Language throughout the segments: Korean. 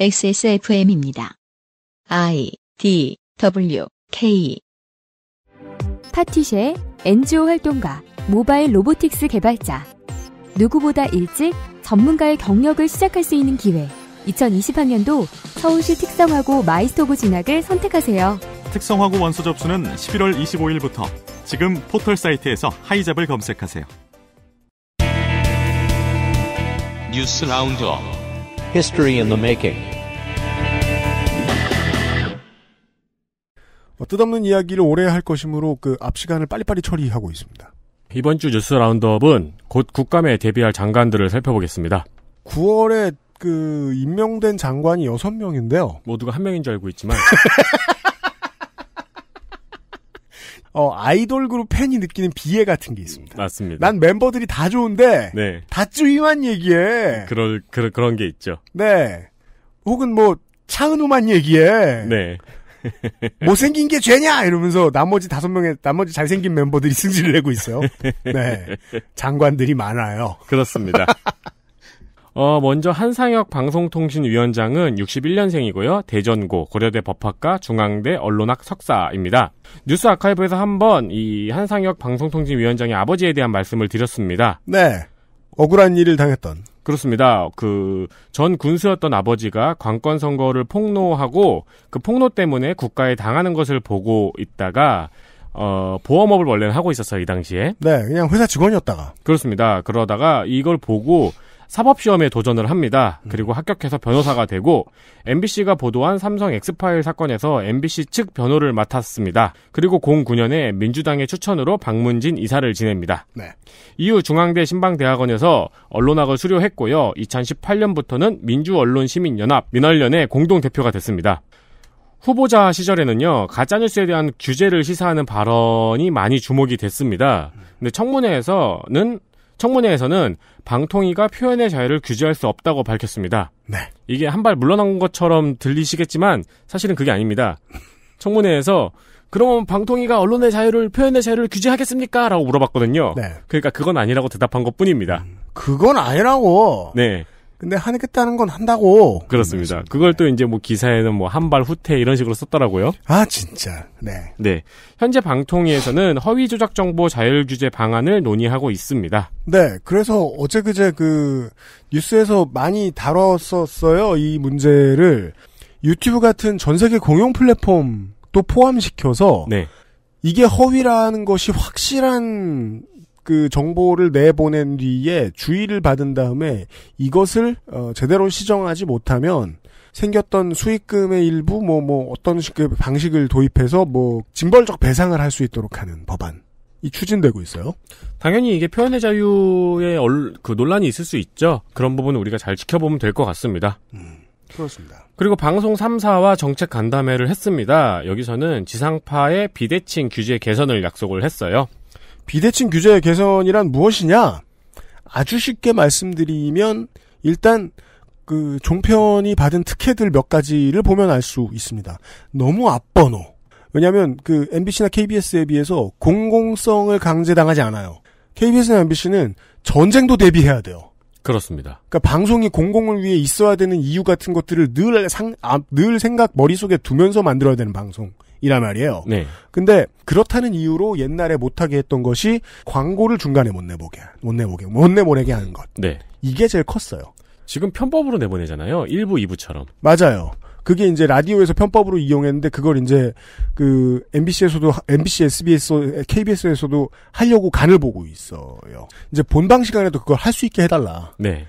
XSFM입니다. I D W K 파티쉐 NGO 활동가 모바일 로보틱스 개발자 누구보다 일찍 전문가의 경력을 시작할 수 있는 기회 2020학년도 서울시 특성화고 마이스토브 진학을 선택하세요. 특성화고 원서 접수는 11월 25일부터 지금 포털 사이트에서 하이잡을 검색하세요. 뉴스 라운드업 history in the making. 어, 뜻없는 이야기를 오래 할 것이므로 그 앞 시간을 빨리빨리 처리하고 있습니다. 이번 주 뉴스 라운드업은 곧 국감에 대비할 장관들을 살펴보겠습니다. 9월에 그 임명된 장관이 6명인데요. 모두가 한 명인 줄 알고 있지만 어, 아이돌 그룹 팬이 느끼는 비애 같은 게 있습니다. 맞습니다. 난 멤버들이 다 좋은데 네. 다 쭈이만 얘기해. 그럴 그, 그런 게 있죠. 네. 혹은 뭐 차은우만 얘기해. 네. 못생긴 게 죄냐 이러면서 나머지 다섯 명의 나머지 잘생긴 멤버들이 승질을 내고 있어요. 네. 장관들이 많아요. 그렇습니다. 어, 먼저 한상혁 방송통신위원장은 61년생이고요. 대전고, 고려대 법학과, 중앙대 언론학 석사입니다. 뉴스 아카이브에서 한번 이 한상혁 방송통신위원장의 아버지에 대한 말씀을 드렸습니다. 네. 억울한 일을 당했던. 그렇습니다. 그 전 군수였던 아버지가 관권 선거를 폭로하고 그 폭로 때문에 국가에 당하는 것을 보고 있다가 어, 보험업을 원래는 하고 있었어요, 이 당시에. 네, 그냥 회사 직원이었다가. 그렇습니다. 그러다가 이걸 보고 사법시험에 도전을 합니다. 음. 그리고 합격해서 변호사가 되고 MBC가 보도한 삼성 엑스파일 사건에서 MBC 측 변호를 맡았습니다. 그리고 09년에 민주당의 추천으로 박문진 이사를 지냅니다. 네. 이후 중앙대 신방대학원에서 언론학을 수료했고요. 2018년부터는 민주언론시민연합 민언련의 공동대표가 됐습니다. 후보자 시절에는요, 가짜뉴스에 대한 규제를 시사하는 발언이 많이 주목이 됐습니다. 음. 근데 청문회에서는 청문회에서는 방통위가 표현의 자유를 규제할 수 없다고 밝혔습니다. 네. 이게 한 발 물러난 것처럼 들리시겠지만 사실은 그게 아닙니다. 청문회에서 그러면 방통위가 언론의 자유를 표현의 자유를 규제하겠습니까? 라고 물어봤거든요. 네. 그러니까 그건 아니라고 대답한 것뿐입니다. 음, 그건 아니라고. 네. 근데 하겠다는 건 한다고. 그렇습니다. 네. 그걸 또 이제 뭐 기사에는 뭐 한발 후퇴 이런 식으로 썼더라고요. 아 진짜. 네. 네. 현재 방통위에서는 허위 조작 정보 자율 규제 방안을 논의하고 있습니다. 네. 그래서 어제 그제 그 뉴스에서 많이 다뤘었어요 이 문제를 유튜브 같은 전 세계 공용 플랫폼 또 포함시켜서 네. 이게 허위라는 것이 확실한 그 정보를 내보낸 뒤에 주의를 받은 다음에 이것을 어, 제대로 시정하지 못하면 생겼던 수익금의 일부 뭐뭐 뭐 어떤 식의 그 방식을 도입해서 뭐 징벌적 배상을 할 수 있도록 하는 법안 이 추진되고 있어요. 당연히 이게 표현의 자유에 얼, 그 논란이 있을 수 있죠. 그런 부분은 우리가 잘 지켜보면 될 것 같습니다. 음, 그렇습니다. 그리고 방송 3사와 정책 간담회를 했습니다. 여기서는 지상파의 비대칭 규제 개선을 약속을 했어요. 비대칭 규제 개선이란 무엇이냐? 아주 쉽게 말씀드리면 일단 그 종편이 받은 특혜들 몇 가지를 보면 알 수 있습니다. 너무 앞번호. 왜냐하면 그 MBC나 KBS에 비해서 공공성을 강제당하지 않아요. KBS나 MBC는 전쟁도 대비해야 돼요. 그렇습니다. 그러니까 방송이 공공을 위해 있어야 되는 이유 같은 것들을 늘 상, 아, 늘 생각 머릿속에 두면서 만들어야 되는 방송. 이란 말이에요. 네. 근데 그렇다는 이유로 옛날에 못하게 했던 것이 광고를 중간에 못 내보게, 못 내보게, 못 내보내게 하는 것. 네. 이게 제일 컸어요. 지금 편법으로 내보내잖아요. 1부, 2부처럼. 맞아요. 그게 이제 라디오에서 편법으로 이용했는데 그걸 이제 그 MBC에서도 MBC, SBS, KBS에서도 하려고 간을 보고 있어요. 이제 본방 시간에도 그걸 할 수 있게 해달라. 네.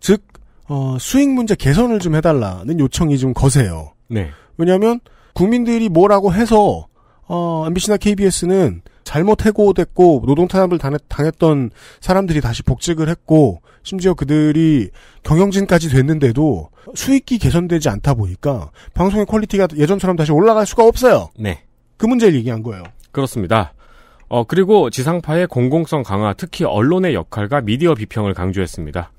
즉 어, 수익 문제 개선을 좀 해달라는 요청이 좀 거세요. 네. 왜냐하면 국민들이 뭐라고 해서 어, MBC나 KBS는 잘못 해고됐고 노동 탄압을 당했던 사람들이 다시 복직을 했고 심지어 그들이 경영진까지 됐는데도 수익이 개선되지 않다 보니까 방송의 퀄리티가 예전처럼 다시 올라갈 수가 없어요. 네. 그 문제를 얘기한 거예요. 그렇습니다. 어, 그리고 지상파의 공공성 강화, 특히 언론의 역할과 미디어 비평을 강조했습니다.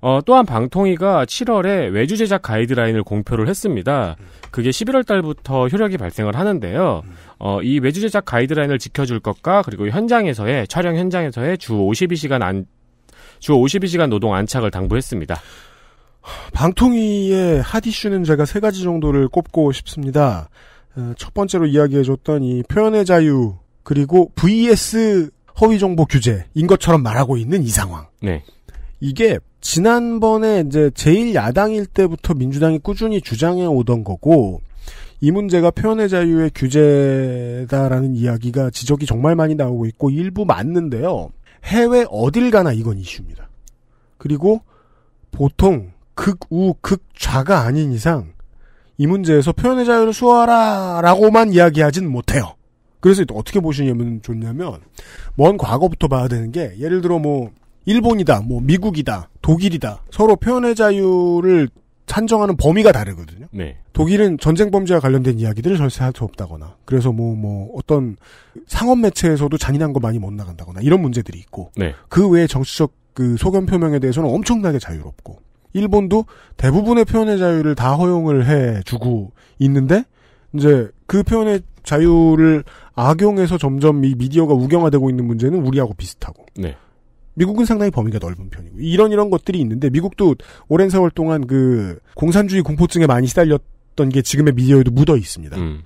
어, 또한 방통위가 7월에 외주 제작 가이드라인을 공표를 했습니다. 그게 11월 달부터 효력이 발생을 하는데요. 어, 이 외주 제작 가이드라인을 지켜줄 것과 그리고 현장에서의 촬영 현장에서의 주 52시간 안, 주 52시간 노동 안착을 당부했습니다. 방통위의 핫 이슈는 제가 세 가지 정도를 꼽고 싶습니다. 어, 첫 번째로 이야기해줬던 이 표현의 자유 그리고 VS 허위 정보 규제인 것처럼 말하고 있는 이 상황. 네. 이게 지난번에 이제 제일 야당일 때부터 민주당이 꾸준히 주장해 오던 거고 이 문제가 표현의 자유의 규제다라는 이야기가 지적이 정말 많이 나오고 있고 일부 맞는데요. 해외 어딜 가나 이건 이슈입니다. 그리고 보통 극우 극좌가 아닌 이상 이 문제에서 표현의 자유를 수호하라라고만 이야기하진 못해요. 그래서 어떻게 보시냐면 좋냐면 먼 과거부터 봐야 되는 게 예를 들어 뭐 일본이다, 뭐 미국이다, 독일이다 서로 표현의 자유를 찬정하는 범위가 다르거든요. 네. 독일은 전쟁 범죄와 관련된 이야기들을 절대 할 수 없다거나, 그래서 뭐, 뭐, 어떤 상업 매체에서도 잔인한 거 많이 못 나간다거나, 이런 문제들이 있고, 네. 그 외에 정치적 그 소견 표명에 대해서는 엄청나게 자유롭고, 일본도 대부분의 표현의 자유를 다 허용을 해주고 있는데, 이제 그 표현의 자유를 악용해서 점점 이 미디어가 우경화되고 있는 문제는 우리하고 비슷하고. 네. 미국은 상당히 범위가 넓은 편이고 이런 이런 것들이 있는데 미국도 오랜 세월 동안 그 공산주의 공포증에 많이 시달렸던 게 지금의 미디어에도 묻어 있습니다. 음.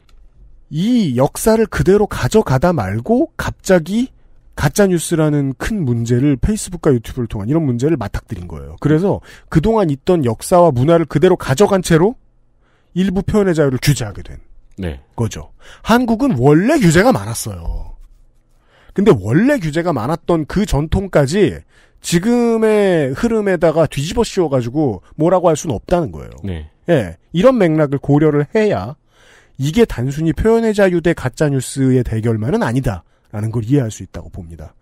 이 역사를 그대로 가져가다 말고 갑자기 가짜 뉴스라는 큰 문제를 페이스북과 유튜브를 통한 이런 문제를 맞닥뜨린 거예요. 그래서 그동안 있던 역사와 문화를 그대로 가져간 채로 일부 표현의 자유를 규제하게 된. 네. 거죠. 한국은 원래 규제가 많았어요. 근데 원래 규제가 많았던 그 전통까지 지금의 흐름에다가 뒤집어 씌워가지고 뭐라고 할 수는 없다는 거예요. 네. 예. 이런 맥락을 고려를 해야 이게 단순히 표현의 자유 대 가짜뉴스의 대결만은 아니다라는 걸 이해할 수 있다고 봅니다.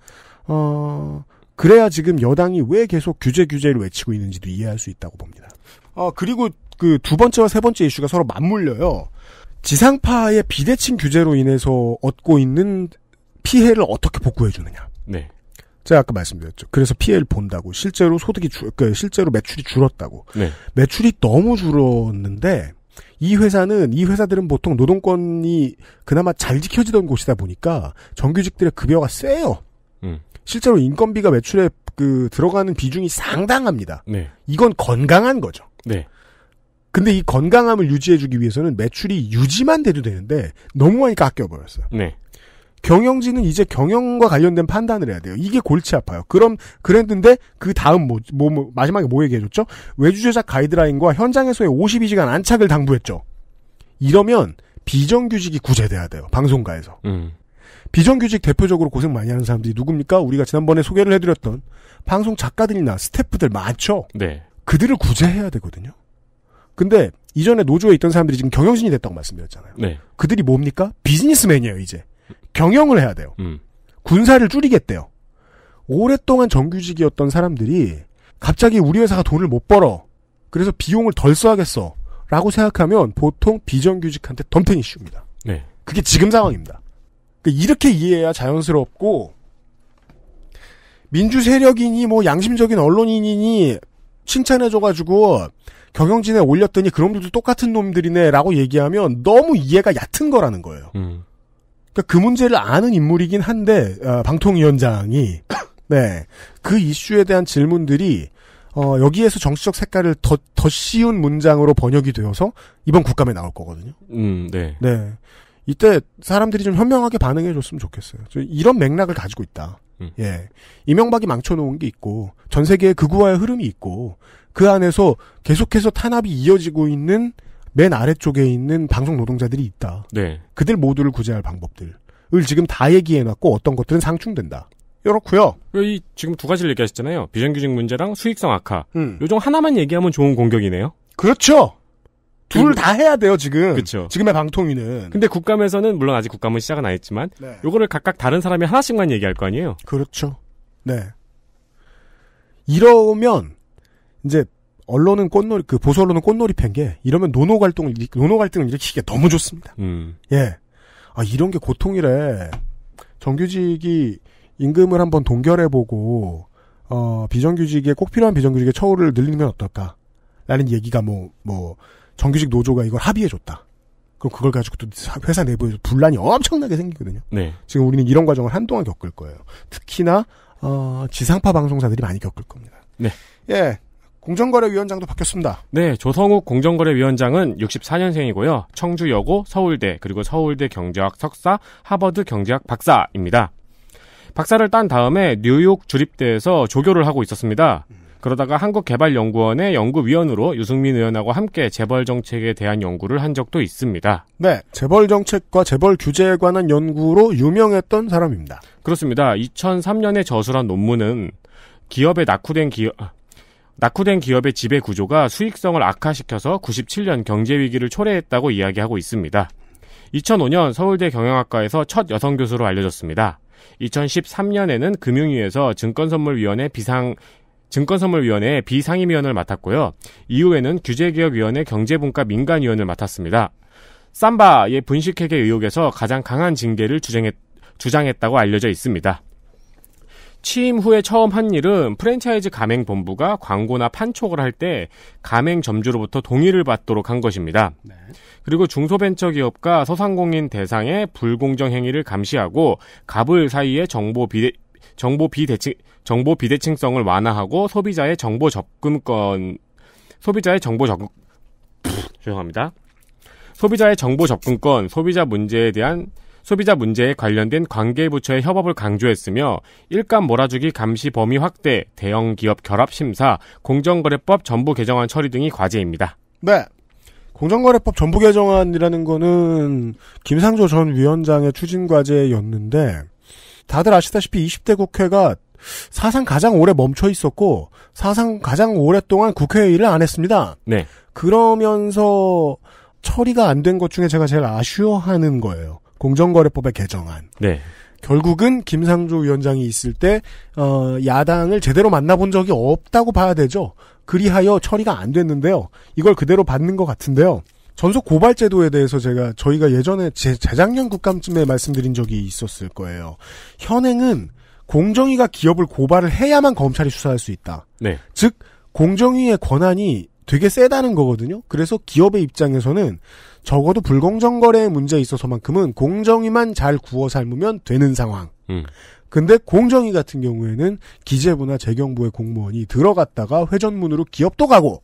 어, 그래야 지금 여당이 왜 계속 규제 규제를 외치고 있는지도 이해할 수 있다고 봅니다. 아, 그리고 그 두 번째와 세 번째 이슈가 서로 맞물려요. 지상파의 비대칭 규제로 인해서 얻고 있는 피해를 어떻게 복구해 주느냐. 네. 제가 아까 말씀드렸죠. 그래서 피해를 본다고 실제로 소득이 줄, 그 실제로 매출이 줄었다고. 네. 매출이 너무 줄었는데 이 회사는 이 회사들은 보통 노동권이 그나마 잘 지켜지던 곳이다 보니까 정규직들의 급여가 세요. 음. 실제로 인건비가 매출에 그 들어가는 비중이 상당합니다. 네. 이건 건강한 거죠. 네. 근데 이 건강함을 유지해주기 위해서는 매출이 유지만 돼도 되는데 너무 많이 깎여버렸어요 네. 경영진은 이제 경영과 관련된 판단을 해야 돼요. 이게 골치 아파요. 그럼 그랬는데 그 다음 뭐, 뭐, 뭐 마지막에 뭐 얘기해줬죠? 외주 제작 가이드라인과 현장에서의 52시간 안착을 당부했죠. 이러면 비정규직이 구제돼야 돼요. 방송가에서. 음. 비정규직 대표적으로 고생 많이 하는 사람들이 누굽니까? 우리가 지난번에 소개를 해드렸던 방송 작가들이나 스태프들 많죠. 네. 그들을 구제해야 되거든요. 근데 이전에 노조에 있던 사람들이 지금 경영진이 됐다고 말씀드렸잖아요. 네. 그들이 뭡니까? 비즈니스맨이에요, 이제. 경영을 해야 돼요. 음. 군사를 줄이겠대요. 오랫동안 정규직이었던 사람들이 갑자기 우리 회사가 돈을 못 벌어. 그래서 비용을 덜 써야겠어. 라고 생각하면 보통 비정규직한테 덤탱 이슈입니다. 네. 그게 지금 상황입니다. 그러니까 이렇게 이해해야 자연스럽고 민주 세력이니 뭐 양심적인 언론인이니 칭찬해줘가지고 경영진에 올렸더니 그놈들도 똑같은 놈들이네라고 얘기하면 너무 이해가 얕은 거라는 거예요. 음. 그러니까 그 문제를 아는 인물이긴 한데 어, 방통위원장이 네그 이슈에 대한 질문들이 어, 여기에서 정치적 색깔을 더, 더 씌운 문장으로 번역이 되어서 이번 국감에 나올 거거든요. 음, 네. 네. 이때 사람들이 좀 현명하게 반응해 줬으면 좋겠어요. 이런 맥락을 가지고 있다. 음. 예. 이명박이 망쳐놓은 게 있고, 전 세계의 극우화의 흐름이 있고, 그 안에서 계속해서 탄압이 이어지고 있는 맨 아래쪽에 있는 방송 노동자들이 있다. 네. 그들 모두를 구제할 방법들을 지금 다 얘기해놨고, 어떤 것들은 상충된다. 이렇고요. 이 지금 두 가지를 얘기하셨잖아요. 비정규직 문제랑 수익성 악화. 음. 요정 하나만 얘기하면 좋은 공격이네요. 그렇죠. 둘다 해야 돼요 지금. 그쵸. 지금의 방통위는. 근데 국감에서는 물론 아직 국감은 시작은 안 했지만 네. 요거를 각각 다른 사람이 하나씩만 얘기할 거 아니에요. 그렇죠. 네. 이러면 이제 언론은 꽃놀이 그 보수 언론은 꽃놀이 팬게 이러면 논노 갈등을 노노 갈등을 일으키기가 너무 좋습니다. 음. 예. 아 이런 게 고통이래. 정규직이 임금을 한번 동결해보고 어 비정규직에 꼭 필요한 비정규직의 처우를 늘리면 어떨까? 라는 얘기가 뭐, 뭐, 정규직 노조가 이걸 합의해줬다. 그럼 그걸 가지고 또 회사 내부에서 분란이 엄청나게 생기거든요. 네. 지금 우리는 이런 과정을 한동안 겪을 거예요. 특히나 어, 지상파 방송사들이 많이 겪을 겁니다. 네. 예. 공정거래위원장도 바뀌었습니다. 네, 조성욱 공정거래위원장은 64년생이고요. 청주여고, 서울대, 그리고 서울대 경제학 석사, 하버드 경제학 박사입니다. 박사를 딴 다음에 뉴욕 주립대에서 조교를 하고 있었습니다. 음. 그러다가 한국개발연구원의 연구위원으로 유승민 의원하고 함께 재벌 정책에 대한 연구를 한 적도 있습니다. 네, 재벌 정책과 재벌 규제에 관한 연구로 유명했던 사람입니다. 그렇습니다. 2003년에 저술한 논문은 기업의 낙후된 기업 낙후된 기업의 지배 구조가 수익성을 악화시켜서 97년 경제 위기를 초래했다고 이야기하고 있습니다. 2005년 서울대 경영학과에서 첫 여성 교수로 알려졌습니다. 2013년에는 금융위에서 증권선물위원회 비상 증권선물위원회 비상임위원을 맡았고요. 이후에는 규제개혁위원회 경제분과 민간위원을 맡았습니다. 삼바의 분식회계 의혹에서 가장 강한 징계를 주장했, 주장했다고 알려져 있습니다. 취임 후에 처음 한 일은 프랜차이즈 가맹본부가 광고나 판촉을 할 때 가맹점주로부터 동의를 받도록 한 것입니다. 네. 그리고 중소벤처기업과 소상공인 대상의 불공정 행위를 감시하고 갑을 사이에 정보 비대, 정보 비대칭 정보 비대칭성을 완화하고 소비자의 정보 접근권 소비자의 정보 접근 죄송합니다. 소비자의 정보 접근권, 소비자 문제에 대한 소비자 문제에 관련된 관계 부처의 협업을 강조했으며 일감 몰아주기 감시 범위 확대, 대형 기업 결합 심사, 공정거래법 전부 개정안 처리 등이 과제입니다. 네. 공정거래법 전부 개정안이라는 거는 김상조 전 위원장의 추진 과제였는데 다들 아시다시피 20대 국회가 사상 가장 오래 멈춰 있었고 사상 가장 오랫동안 국회의을안 했습니다. 네. 그러면서 처리가 안 된 것 중에 제가 제일 아쉬워하는 거예요. 공정거래법의 개정안. 네. 결국은 김상조 위원장이 있을 때 어, 야당을 제대로 만나본 적이 없다고 봐야 되죠. 그리하여 처리가 안 됐는데요. 이걸 그대로 받는 것 같은데요. 전속 고발 제도에 대해서 제가 저희가 예전에 재, 작년 국감쯤에 말씀드린 적이 있었을 거예요. 현행은 공정위가 기업을 고발을 해야만 검찰이 수사할 수 있다. 네. 즉 공정위의 권한이 되게 세다는 거거든요. 그래서 기업의 입장에서는 적어도 불공정 거래의 문제에 있어서만큼은 공정위만 잘 구워 삶으면 되는 상황. 음. 근데 공정위 같은 경우에는 기재부나 재경부의 공무원이 들어갔다가 회전문으로 기업도 가고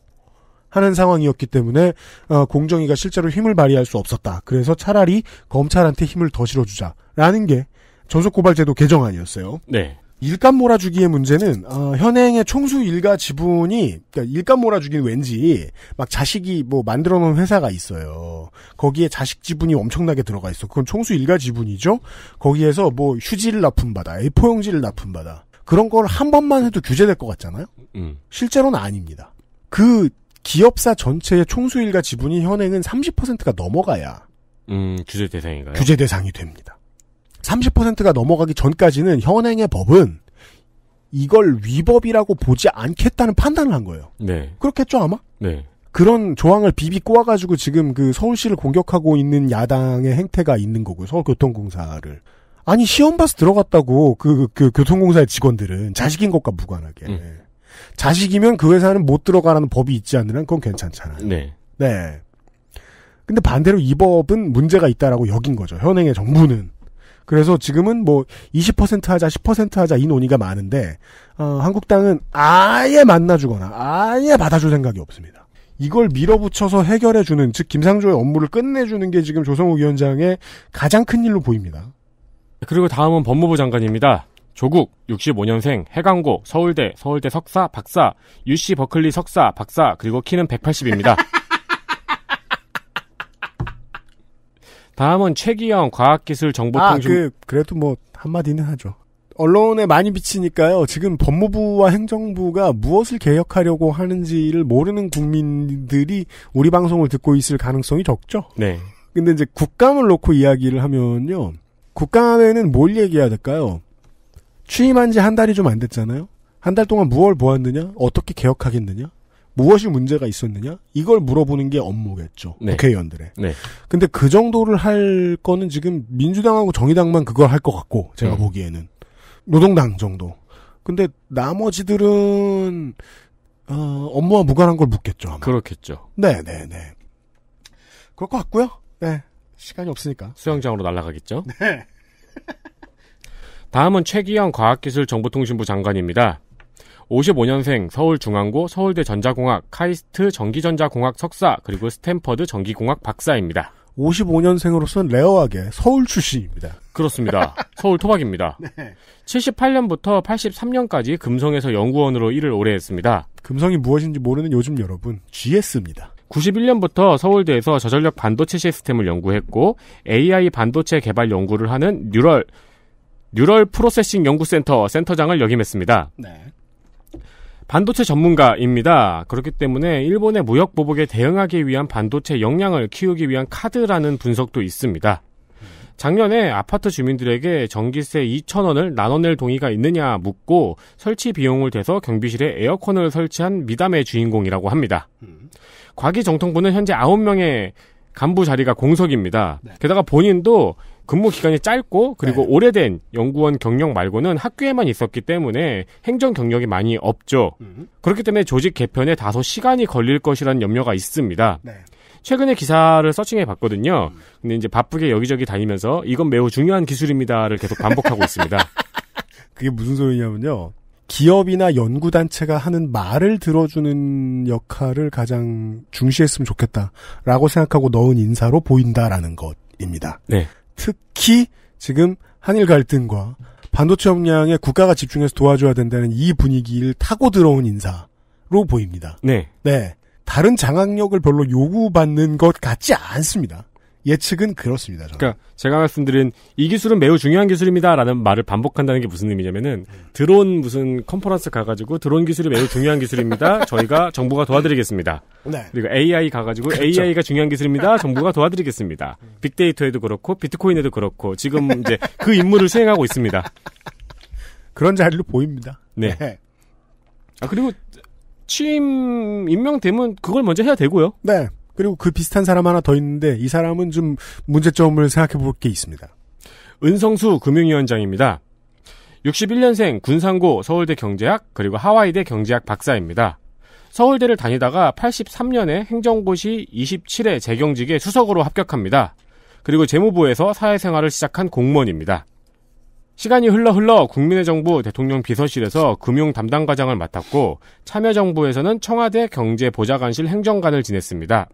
하는 상황이었기 때문에 어, 공정위가 실제로 힘을 발휘할 수 없었다. 그래서 차라리 검찰한테 힘을 더 실어주자라는 게 저속고발제도 개정안이었어요. 네. 일감 몰아주기의 문제는 어, 현행의 총수 일가 지분이 그러니까 일감 몰아주기는 왠지 막 자식이 뭐 만들어 놓은 회사가 있어요. 거기에 자식 지분이 엄청나게 들어가 있어. 그건 총수 일가 지분이죠. 거기에서 뭐 휴지를 납품받아, A4용지를 납품받아. 그런 걸 한 번만 해도 규제될 것 같잖아요. 음. 실제로는 아닙니다. 그 기업사 전체의 총수일가 지분이 현행은 30%가 넘어가야 음, 규제 대상인가요? 규제 대상이 됩니다. 30%가 넘어가기 전까지는 현행의 법은 이걸 위법이라고 보지 않겠다는 판단을 한 거예요. 네. 그렇겠죠 아마? 네. 그런 조항을 비비 꼬아가지고 지금 그 서울시를 공격하고 있는 야당의 행태가 있는 거고요. 서울교통공사를. 아니 시험 봐서 들어갔다고 그, 그 교통공사의 직원들은 자식인 것과 무관하게. 음. 자식이면 그 회사는 못 들어가라는 법이 있지 않느냐 그건 괜찮잖아요. 네. 네. 근데 반대로 이 법은 문제가 있다라고 여긴 거죠. 현행의 정부는. 그래서 지금은 뭐 20% 하자, 10% 하자 이 논의가 많은데 어, 한국당은 아예 만나주거나 아예 받아줄 생각이 없습니다. 이걸 밀어붙여서 해결해주는 즉 김상조의 업무를 끝내주는 게 지금 조성욱 위원장의 가장 큰 일로 보입니다. 그리고 다음은 법무부 장관입니다. 조국 65년생 해강고 서울대 서울대 석사 박사 UC 버클리 석사 박사 그리고 키는 180입니다. 다음은 최기영 과학기술정보통신 아, 그, 그래도 뭐 한마디는 하죠. 언론에 많이 비치니까요. 지금 법무부와 행정부가 무엇을 개혁하려고 하는지를 모르는 국민들이 우리 방송을 듣고 있을 가능성이 적죠. 네. 근데 이제 국감을 놓고 이야기를 하면요. 국감에는 뭘 얘기해야 될까요? 취임한 지 한 달이 좀 안 됐잖아요. 한 달 동안 무얼 보았느냐? 어떻게 개혁하겠느냐? 무엇이 문제가 있었느냐? 이걸 물어보는 게 업무겠죠. 네. 국회의원들의. 네. 근데 그 정도를 할 거는 지금 민주당하고 정의당만 그걸 할 것 같고, 제가 음. 보기에는. 노동당 정도. 근데 나머지들은, 어, 업무와 무관한 걸 묻겠죠. 아마. 그렇겠죠. 네네네. 네, 네. 그럴 것 같고요. 네. 시간이 없으니까. 수영장으로 날아가겠죠? 네. 다음은 최기영 과학기술정보통신부 장관입니다. 55년생 서울중앙고 서울대 전자공학 카이스트 전기전자공학 석사 그리고 스탠퍼드 전기공학 박사입니다. 55년생으로서는 레어하게 서울 출신입니다. 그렇습니다. 서울 토박입니다. 네. 78년부터 83년까지 금성에서 연구원으로 일을 오래 했습니다. 금성이 무엇인지 모르는 요즘 여러분, GS입니다. 91년부터 서울대에서 저전력 반도체 시스템을 연구했고 AI 반도체 개발 연구를 하는 뉴럴 뉴럴 프로세싱 연구센터 센터장을 역임했습니다. 네. 반도체 전문가입니다. 그렇기 때문에 일본의 무역 보복에 대응하기 위한 반도체 역량을 키우기 위한 카드라는 분석도 있습니다. 작년에 아파트 주민들에게 전기세 2천원을 나눠낼 동의가 있느냐 묻고 설치 비용을 대서 경비실에 에어컨을 설치한 미담의 주인공이라고 합니다. 음. 과기정통부는 현재 9명의 간부 자리가 공석입니다. 네. 게다가 본인도 근무 기간이 짧고 그리고 네. 오래된 연구원 경력 말고는 학교에만 있었기 때문에 행정 경력이 많이 없죠. 음. 그렇기 때문에 조직 개편에 다소 시간이 걸릴 것이라는 염려가 있습니다. 네. 최근에 기사를 서칭해 봤거든요. 음. 근데 이제 바쁘게 여기저기 다니면서 이건 매우 중요한 기술입니다를 계속 반복하고 있습니다. 그게 무슨 소리냐면요. 기업이나 연구단체가 하는 말을 들어주는 역할을 가장 중시했으면 좋겠다라고 생각하고 넣은 인사로 보인다라는 것입니다. 네. 특히 지금 한일 갈등과 반도체 역량에 국가가 집중해서 도와줘야 된다는 이 분위기를 타고 들어온 인사로 보입니다. 네. 네. 다른 장악력을 별로 요구받는 것 같지 않습니다. 예측은 그렇습니다. 저는. 그러니까 제가 말씀드린 이 기술은 매우 중요한 기술입니다라는 말을 반복한다는 게 무슨 의미냐면은 드론 무슨 컨퍼런스 가가지고 드론 기술이 매우 중요한 기술입니다. 저희가 정부가 도와드리겠습니다. 네. 그리고 AI 가가지고 그렇죠. AI가 중요한 기술입니다. 정부가 도와드리겠습니다. 음. 빅데이터에도 그렇고 비트코인에도 그렇고 지금 이제 그 임무를 수행하고 있습니다. 그런 자리로 보입니다. 네. 네. 아 그리고 취임 임명되면 그걸 먼저 해야 되고요. 네. 그리고 그 비슷한 사람 하나 더 있는데 이 사람은 좀 문제점을 생각해 볼 게 있습니다. 은성수 금융위원장입니다. 61년생 군산고 서울대 경제학 그리고 하와이대 경제학 박사입니다. 서울대를 다니다가 83년에 행정고시 27회 재경직에 수석으로 합격합니다. 그리고 재무부에서 사회생활을 시작한 공무원입니다. 시간이 흘러 흘러 국민의 정부 대통령 비서실에서 금융 담당 과장을 맡았고 참여정부에서는 청와대 경제보좌관실 행정관을 지냈습니다.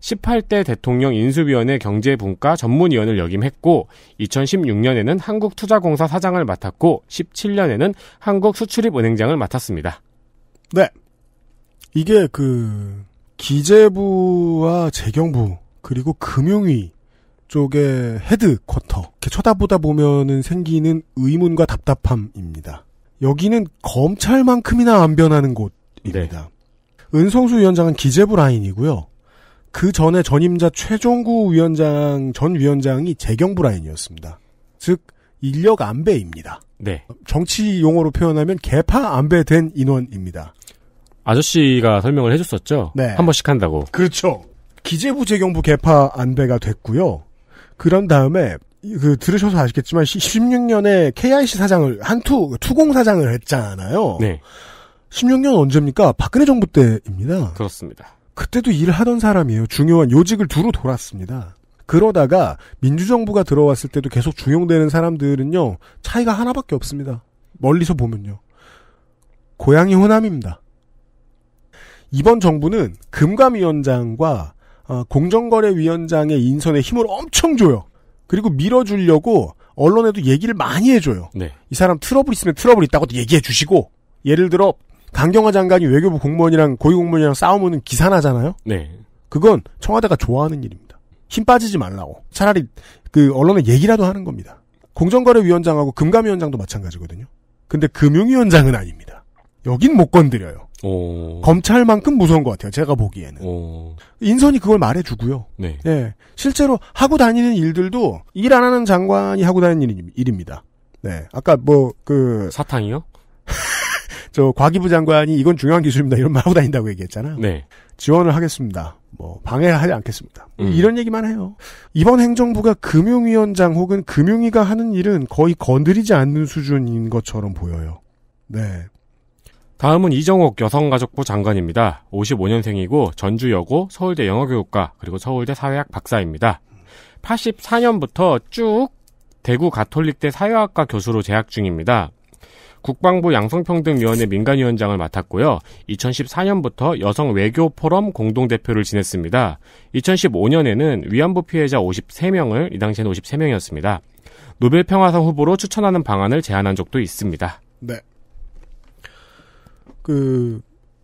18대 대통령 인수위원회 경제분과 전문위원을 역임했고 2016년에는 한국투자공사 사장을 맡았고 17년에는 한국수출입은행장을 맡았습니다. 네. 이게 그 기재부와 재경부 그리고 금융위 쪽의 헤드쿼터. 이렇게 쳐다보다 보면은 생기는 의문과 답답함입니다. 여기는 검찰만큼이나 안 변하는 곳입니다. 네. 은성수 위원장은 기재부 라인이고요. 그 전에 전임자 최종구 위원장 전 위원장이 재경부 라인이었습니다. 즉 인력 안배입니다. 네. 정치 용어로 표현하면 개파 안배된 인원입니다. 아저씨가 설명을 해줬었죠. 네. 한 번씩 한다고. 그렇죠. 기재부 재경부 개파 안배가 됐고요. 그런 다음에 그 들으셔서 아시겠지만 16년에 KIC 사장을 한투 그 투공 사장을 했잖아요. 네. 16년 언제입니까? 박근혜 정부 때입니다. 그렇습니다. 그때도 일을 하던 사람이에요. 중요한 요직을 두루 돌았습니다. 그러다가 민주정부가 들어왔을 때도 계속 중용되는 사람들은요. 차이가 하나밖에 없습니다. 멀리서 보면요. 고향이 호남입니다. 이번 정부는 금감위원장과 어, 공정거래위원장의 인선에 힘을 엄청 줘요. 그리고 밀어주려고 언론에도 얘기를 많이 해줘요. 네. 이 사람 트러블 있으면 트러블 있다고도 얘기해 주시고 예를 들어 강경화 장관이 외교부 공무원이랑 고위공무원이랑 싸우면 기사 나잖아요. 네. 그건 청와대가 좋아하는 일입니다. 힘 빠지지 말라고. 차라리 그 언론에 얘기라도 하는 겁니다. 공정거래위원장하고 금감위원장도 마찬가지거든요. 근데 금융위원장은 아닙니다. 여긴 못 건드려요. 오. 어. 검찰만큼 무서운 것 같아요. 제가 보기에는 오. 어. 인선이 그걸 말해주고요. 네. 예, 실제로 하고 다니는 일들도 일 안 하는 장관이 하고 다니는 일입니다. 네, 아까 뭐 그 사탕이요? 저 과기부 장관이 이건 중요한 기술입니다. 이런 말 하고 다닌다고 얘기했잖아요. 네. 지원을 하겠습니다. 뭐 방해를 하지 않겠습니다. 뭐 음. 이런 얘기만 해요. 이번 행정부가 금융위원장 혹은 금융위가 하는 일은 거의 건드리지 않는 수준인 것처럼 보여요. 네. 다음은 이정옥 여성가족부 장관입니다. 55년생이고 전주여고, 서울대 영어교육과, 그리고 서울대 사회학 박사입니다. 84년부터 쭉 대구 가톨릭대 사회학과 교수로 재학 중입니다. 국방부 양성평등위원회 민간위원장을 맡았고요. 2014년부터 여성 외교 포럼 공동대표를 지냈습니다. 2015년에는 위안부 피해자 53명을, 이 당시에는 53명이었습니다. 노벨 평화상 후보로 추천하는 방안을 제안한 적도 있습니다. 네. 그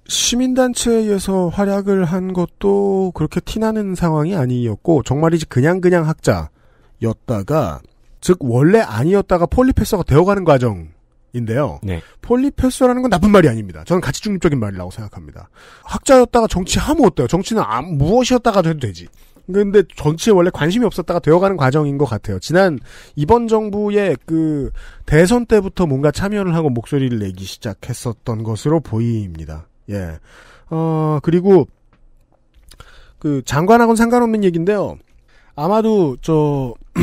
시민단체에서 활약을 한 것도 그렇게 티나는 상황이 아니었고 정말이지 그냥 그냥 학자였다가 즉 원래 아니었다가 폴리페서가 되어가는 과정인데요. 네. 폴리페서라는 건 나쁜 말이 아닙니다. 저는 가치 중립적인 말이라고 생각합니다. 학자였다가 정치하면 어때요? 정치는 무엇이었다가 해도 되지. 근데 정치에 원래 관심이 없었다가 되어가는 과정인 것 같아요. 지난 이번 정부의 그 대선 때부터 뭔가 참여를 하고 목소리를 내기 시작했었던 것으로 보입니다. 예. 어, 그리고 그 장관하고는 상관없는 얘기인데요. 아마도 저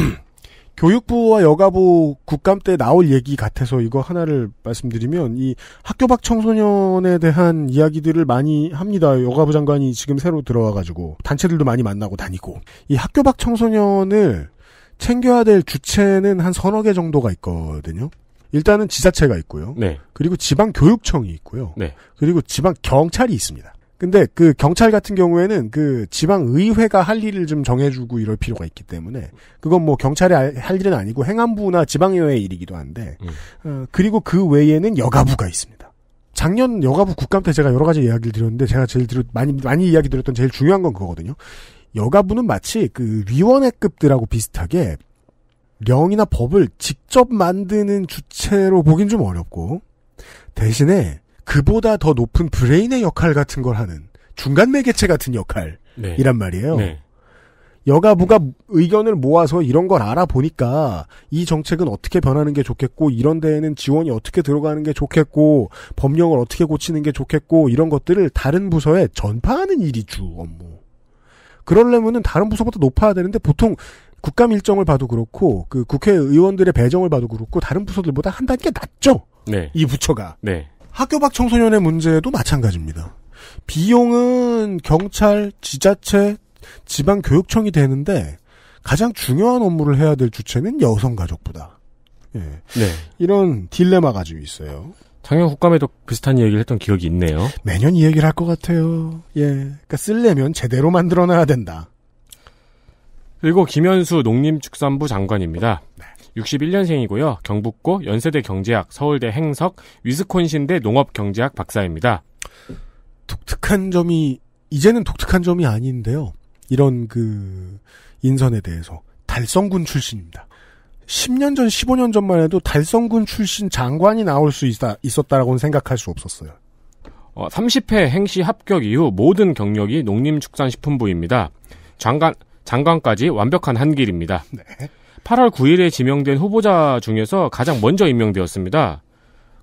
교육부와 여가부 국감 때 나올 얘기 같아서 이거 하나를 말씀드리면 이 학교 밖 청소년에 대한 이야기들을 많이 합니다. 여가부 장관이 지금 새로 들어와 가지고 단체들도 많이 만나고 다니고 이 학교 밖 청소년을 챙겨야 될 주체는 한 서너 개 정도가 있거든요. 일단은 지자체가 있고요. 네. 그리고 지방 교육청이 있고요. 네. 그리고 지방 경찰이 있습니다. 근데 그 경찰 같은 경우에는 그 지방 의회가 할 일을 좀 정해주고 이럴 필요가 있기 때문에 그건 뭐 경찰이 할 일은 아니고 행안부나 지방의회의 일이기도 한데 음. 어, 그리고 그 외에는 여가부가 있습니다. 작년 여가부 국감 때 제가 여러 가지 이야기를 드렸는데 제가 제일 들렸 많이 많이 이야기 드렸던 제일 중요한 건 그거거든요. 여가부는 마치 그 위원회급들하고 비슷하게 령이나 법을 직접 만드는 주체로 보긴 좀 어렵고 대신에 그보다 더 높은 브레인의 역할 같은 걸 하는 중간 매개체 같은 역할이란 네. 말이에요. 네. 여가부가 의견을 모아서 이런 걸 알아보니까 이 정책은 어떻게 변하는 게 좋겠고 이런 데에는 지원이 어떻게 들어가는 게 좋겠고 법령을 어떻게 고치는 게 좋겠고 이런 것들을 다른 부서에 전파하는 일이 주 업무. 그럴려면은 다른 부서보다 높아야 되는데 보통 국감 일정을 봐도 그렇고 그 국회의원들의 배정을 봐도 그렇고 다른 부서들보다 한 단계 낮죠. 네. 이 부처가. 네. 학교 밖 청소년의 문제도 마찬가지입니다. 비용은 경찰, 지자체, 지방교육청이 되는데 가장 중요한 업무를 해야 될 주체는 여성가족부다. 예. 네. 이런 딜레마 가지고 있어요. 작년 국감에도 비슷한 얘기를 했던 기억이 있네요. 매년 이 얘기를 할 것 같아요. 예. 그러니까 쓸려면 제대로 만들어놔야 된다. 그리고 김현수 농림축산부 장관입니다. 네. 61년생이고요. 경북고 연세대 경제학, 서울대 행석, 위스콘신대 농업경제학 박사입니다. 독특한 점이 이제는 독특한 점이 아닌데요. 이런 그 인선에 대해서 달성군 출신입니다. 10년 전, 15년 전만 해도 달성군 출신 장관이 나올 수 있다, 있었다라고는 생각할 수 없었어요. 어, 30회 행시 합격 이후 모든 경력이 농림축산식품부입니다. 장관, 장관까지 완벽한 한길입니다. 네. 8월 9일에 지명된 후보자 중에서 가장 먼저 임명되었습니다.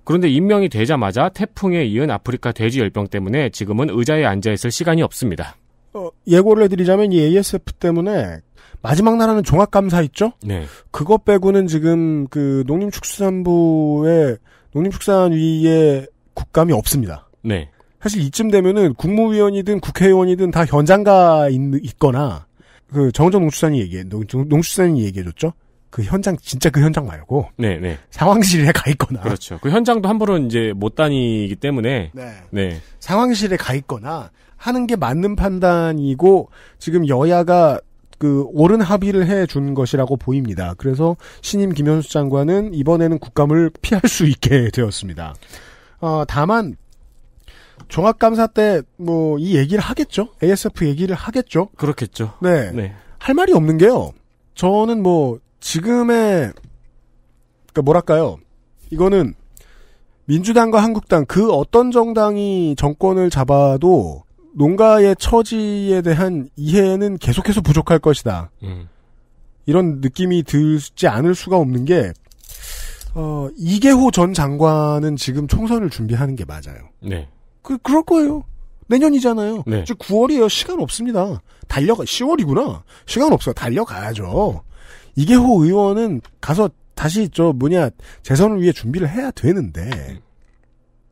그런데 임명이 되자마자 태풍에 이은 아프리카 돼지 열병 때문에 지금은 의자에 앉아있을 시간이 없습니다. 어, 예고를 해드리자면 이 ASF 때문에 마지막 나라는 종합감사 있죠? 네. 그것 빼고는 지금 그 농림축산부의 농림축산위의 국감이 없습니다. 네. 사실 이쯤 되면은 국무위원이든 국회의원이든 다 현장가 있, 거나 그 정은정 농축산이 얘기해 농, 농축산이 얘기해줬죠. 그 현장 진짜 그 현장 말고 네네 네. 상황실에 가 있거나 그렇죠 그 현장도 함부로 이제 못 다니기 때문에 네. 네. 상황실에 가 있거나 하는 게 맞는 판단이고 지금 여야가 그 옳은 합의를 해 준 것이라고 보입니다. 그래서 신임 김현수 장관은 이번에는 국감을 피할 수 있게 되었습니다. 어, 다만 종합감사 때 뭐 이 얘기를 하겠죠. ASF 얘기를 하겠죠. 그렇겠죠. 네. 네. 할 말이 없는 게요. 저는 뭐 지금의 그까 그러니까 뭐랄까요. 이거는 민주당과 한국당 그 어떤 정당이 정권을 잡아도 농가의 처지에 대한 이해는 계속해서 부족할 것이다. 음. 이런 느낌이 들지 않을 수가 없는 게 어, 이계호 전 장관은 지금 총선을 준비하는 게 맞아요. 네. 그, 그럴 거예요. 내년이잖아요. 네. 즉 9월이에요. 시간 없습니다. 달려가 10월이구나. 시간 없어요. 달려가야죠. 이계호 의원은 가서 다시 저 뭐냐 재선을 위해 준비를 해야 되는데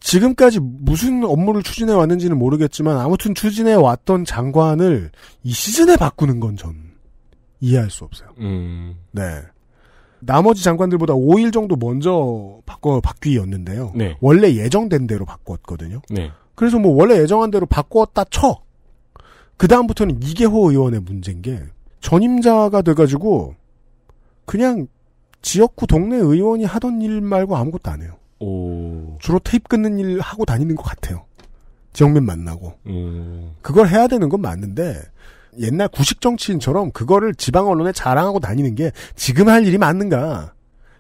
지금까지 무슨 업무를 추진해 왔는지는 모르겠지만 아무튼 추진해 왔던 장관을 이 시즌에 바꾸는 건 전 이해할 수 없어요. 음. 네. 나머지 장관들보다 5일 정도 먼저 바꿔 바뀌었는데요. 네. 원래 예정된 대로 바꿨거든요. 네. 그래서 뭐 원래 예정한 대로 바꿨다 쳐. 그 다음부터는 이계호 의원의 문제인 게 전임자가 돼가지고 그냥 지역구 동네 의원이 하던 일 말고 아무것도 안 해요. 오. 주로 테이프 끊는 일 하고 다니는 것 같아요. 지역민 만나고. 음. 그걸 해야 되는 건 맞는데 옛날 구식 정치인처럼 그거를 지방 언론에 자랑하고 다니는 게 지금 할 일이 맞는가?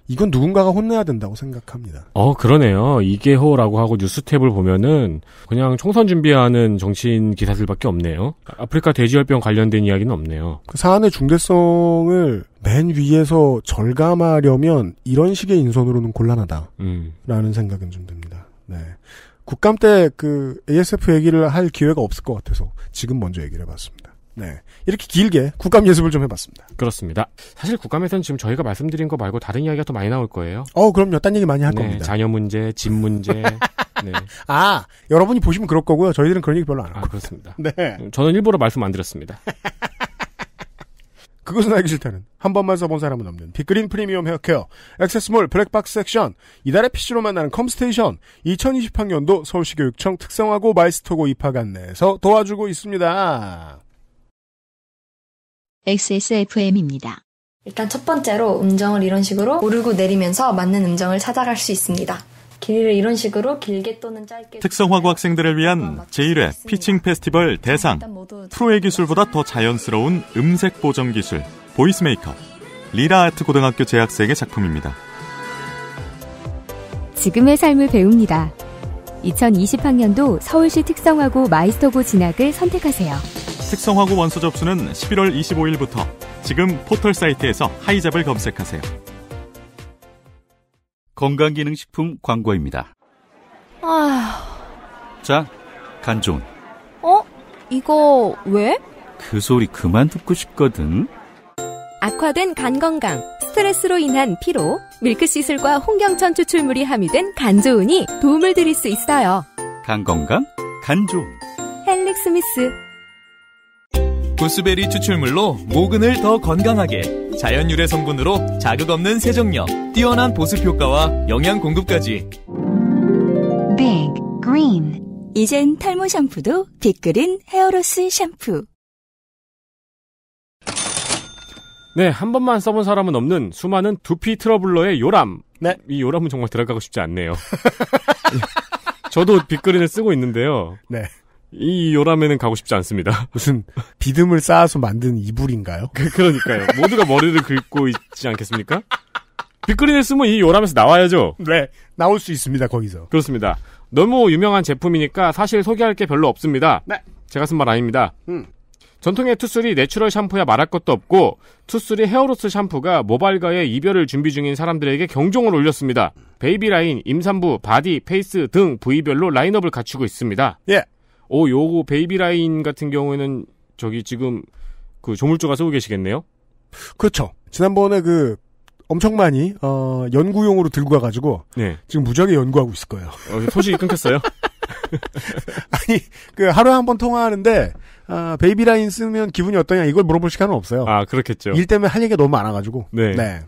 이건 누군가가 혼내야 된다고 생각합니다. 어, 그러네요. 이계호라고 하고 뉴스 탭을 보면은 그냥 총선 준비하는 정치인 기사들밖에 없네요. 아프리카 돼지열병 관련된 이야기는 없네요. 그 사안의 중대성을 맨 위에서 절감하려면 이런 식의 인선으로는 곤란하다. 라는 음. 생각은 좀 듭니다. 네. 국감 때 그 ASF 얘기를 할 기회가 없을 것 같아서 지금 먼저 얘기를 해봤습니다. 네. 이렇게 길게 국감 예습을 좀 해봤습니다. 그렇습니다. 사실 국감에서는 지금 저희가 말씀드린 거 말고 다른 이야기가 더 많이 나올 거예요. 어, 그럼요. 딴 얘기 많이 할 네, 겁니다. 자녀 문제, 집 문제. 네. 아, 여러분이 보시면 그럴 거고요. 저희들은 그런 얘기 별로 안 아, 하고. 아, 그렇습니다. 네. 저는 일부러 말씀 안 드렸습니다. 그것은 알기 싫다는 한 번만 써본 사람은 없는 빅그린 프리미엄 헤어케어 액세스몰 블랙박스 섹션 이달의 PC로 만나는 컴스테이션 2020학년도 서울시 교육청 특성화고 마이스터고 입학 안내에서 도와주고 있습니다. XSFM입니다. 일단 첫 번째로 음정을 이런 식으로 오르고 내리면서 맞는 음정을 찾아갈 수 있습니다. 길이를 이런 식으로 길게 또는 짧게 특성화고 학생들을 위한 제1회 피칭 페스티벌 대상 프로의 기술보다 더 자연스러운 음색 보정 기술 보이스메이커 리라 아트 고등학교 재학생의 작품입니다. 지금의 삶을 배웁니다. 2020학년도 서울시 특성화고 마이스터고 진학을 선택하세요. 특성화고 원서 접수는 11월 25일부터 지금 포털 사이트에서 하이잡을 검색하세요. 건강기능식품 광고입니다. 아 자, 간좋 어? 이거 왜? 그 소리 그만 듣고 싶거든. 악화된 간 건강, 스트레스로 인한 피로, 밀크시슬과 홍경천 추출물이 함유된 간조은이 도움을 드릴 수 있어요. 간건강, 간조은. 헬릭 스미스. 구스베리 추출물로 모근을 더 건강하게 자연 유래 성분으로 자극 없는 세정력, 뛰어난 보습 효과와 영양 공급까지. Big Green. 이젠 탈모 샴푸도 빅그린 헤어로스 샴푸. 네, 한 번만 써본 사람은 없는 수많은 두피 트러블러의 요람. 네. 이 요람은 정말 들어가고 싶지 않네요. 저도 빅그린을 쓰고 있는데요. 네. 이 요람에는 가고 싶지 않습니다. 무슨 비듬을 쌓아서 만든 이불인가요? 그, 그러니까요. 모두가 머리를 긁고 있지 않겠습니까? 빅그린을 쓰면 이 요람에서 나와야죠. 네, 나올 수 있습니다 거기서. 그렇습니다. 너무 유명한 제품이니까 사실 소개할 게 별로 없습니다. 네. 제가 쓴 말 아닙니다. 음. 전통의 투쓰리 내추럴 샴푸야 말할 것도 없고 투쓰리 헤어로스 샴푸가 모발과의 이별을 준비 중인 사람들에게 경종을 울렸습니다. 베이비 라인, 임산부, 바디, 페이스 등 부위별로 라인업을 갖추고 있습니다. 예. 오, 요거 베이비 라인 같은 경우에는 저기 지금 그 조물주가 쓰고 계시겠네요. 그렇죠. 지난번에 그 엄청 많이 어, 연구용으로 들고 가가지고 네. 지금 무지하게 연구하고 있을 거예요. 어, 소식이 끊겼어요? 아니 그 하루에 한 번 통화하는데 아, 베이비라인 쓰면 기분이 어떠냐 이걸 물어볼 시간은 없어요. 아 그렇겠죠. 일 때문에 할 얘기가 너무 많아가지고. 네. 네.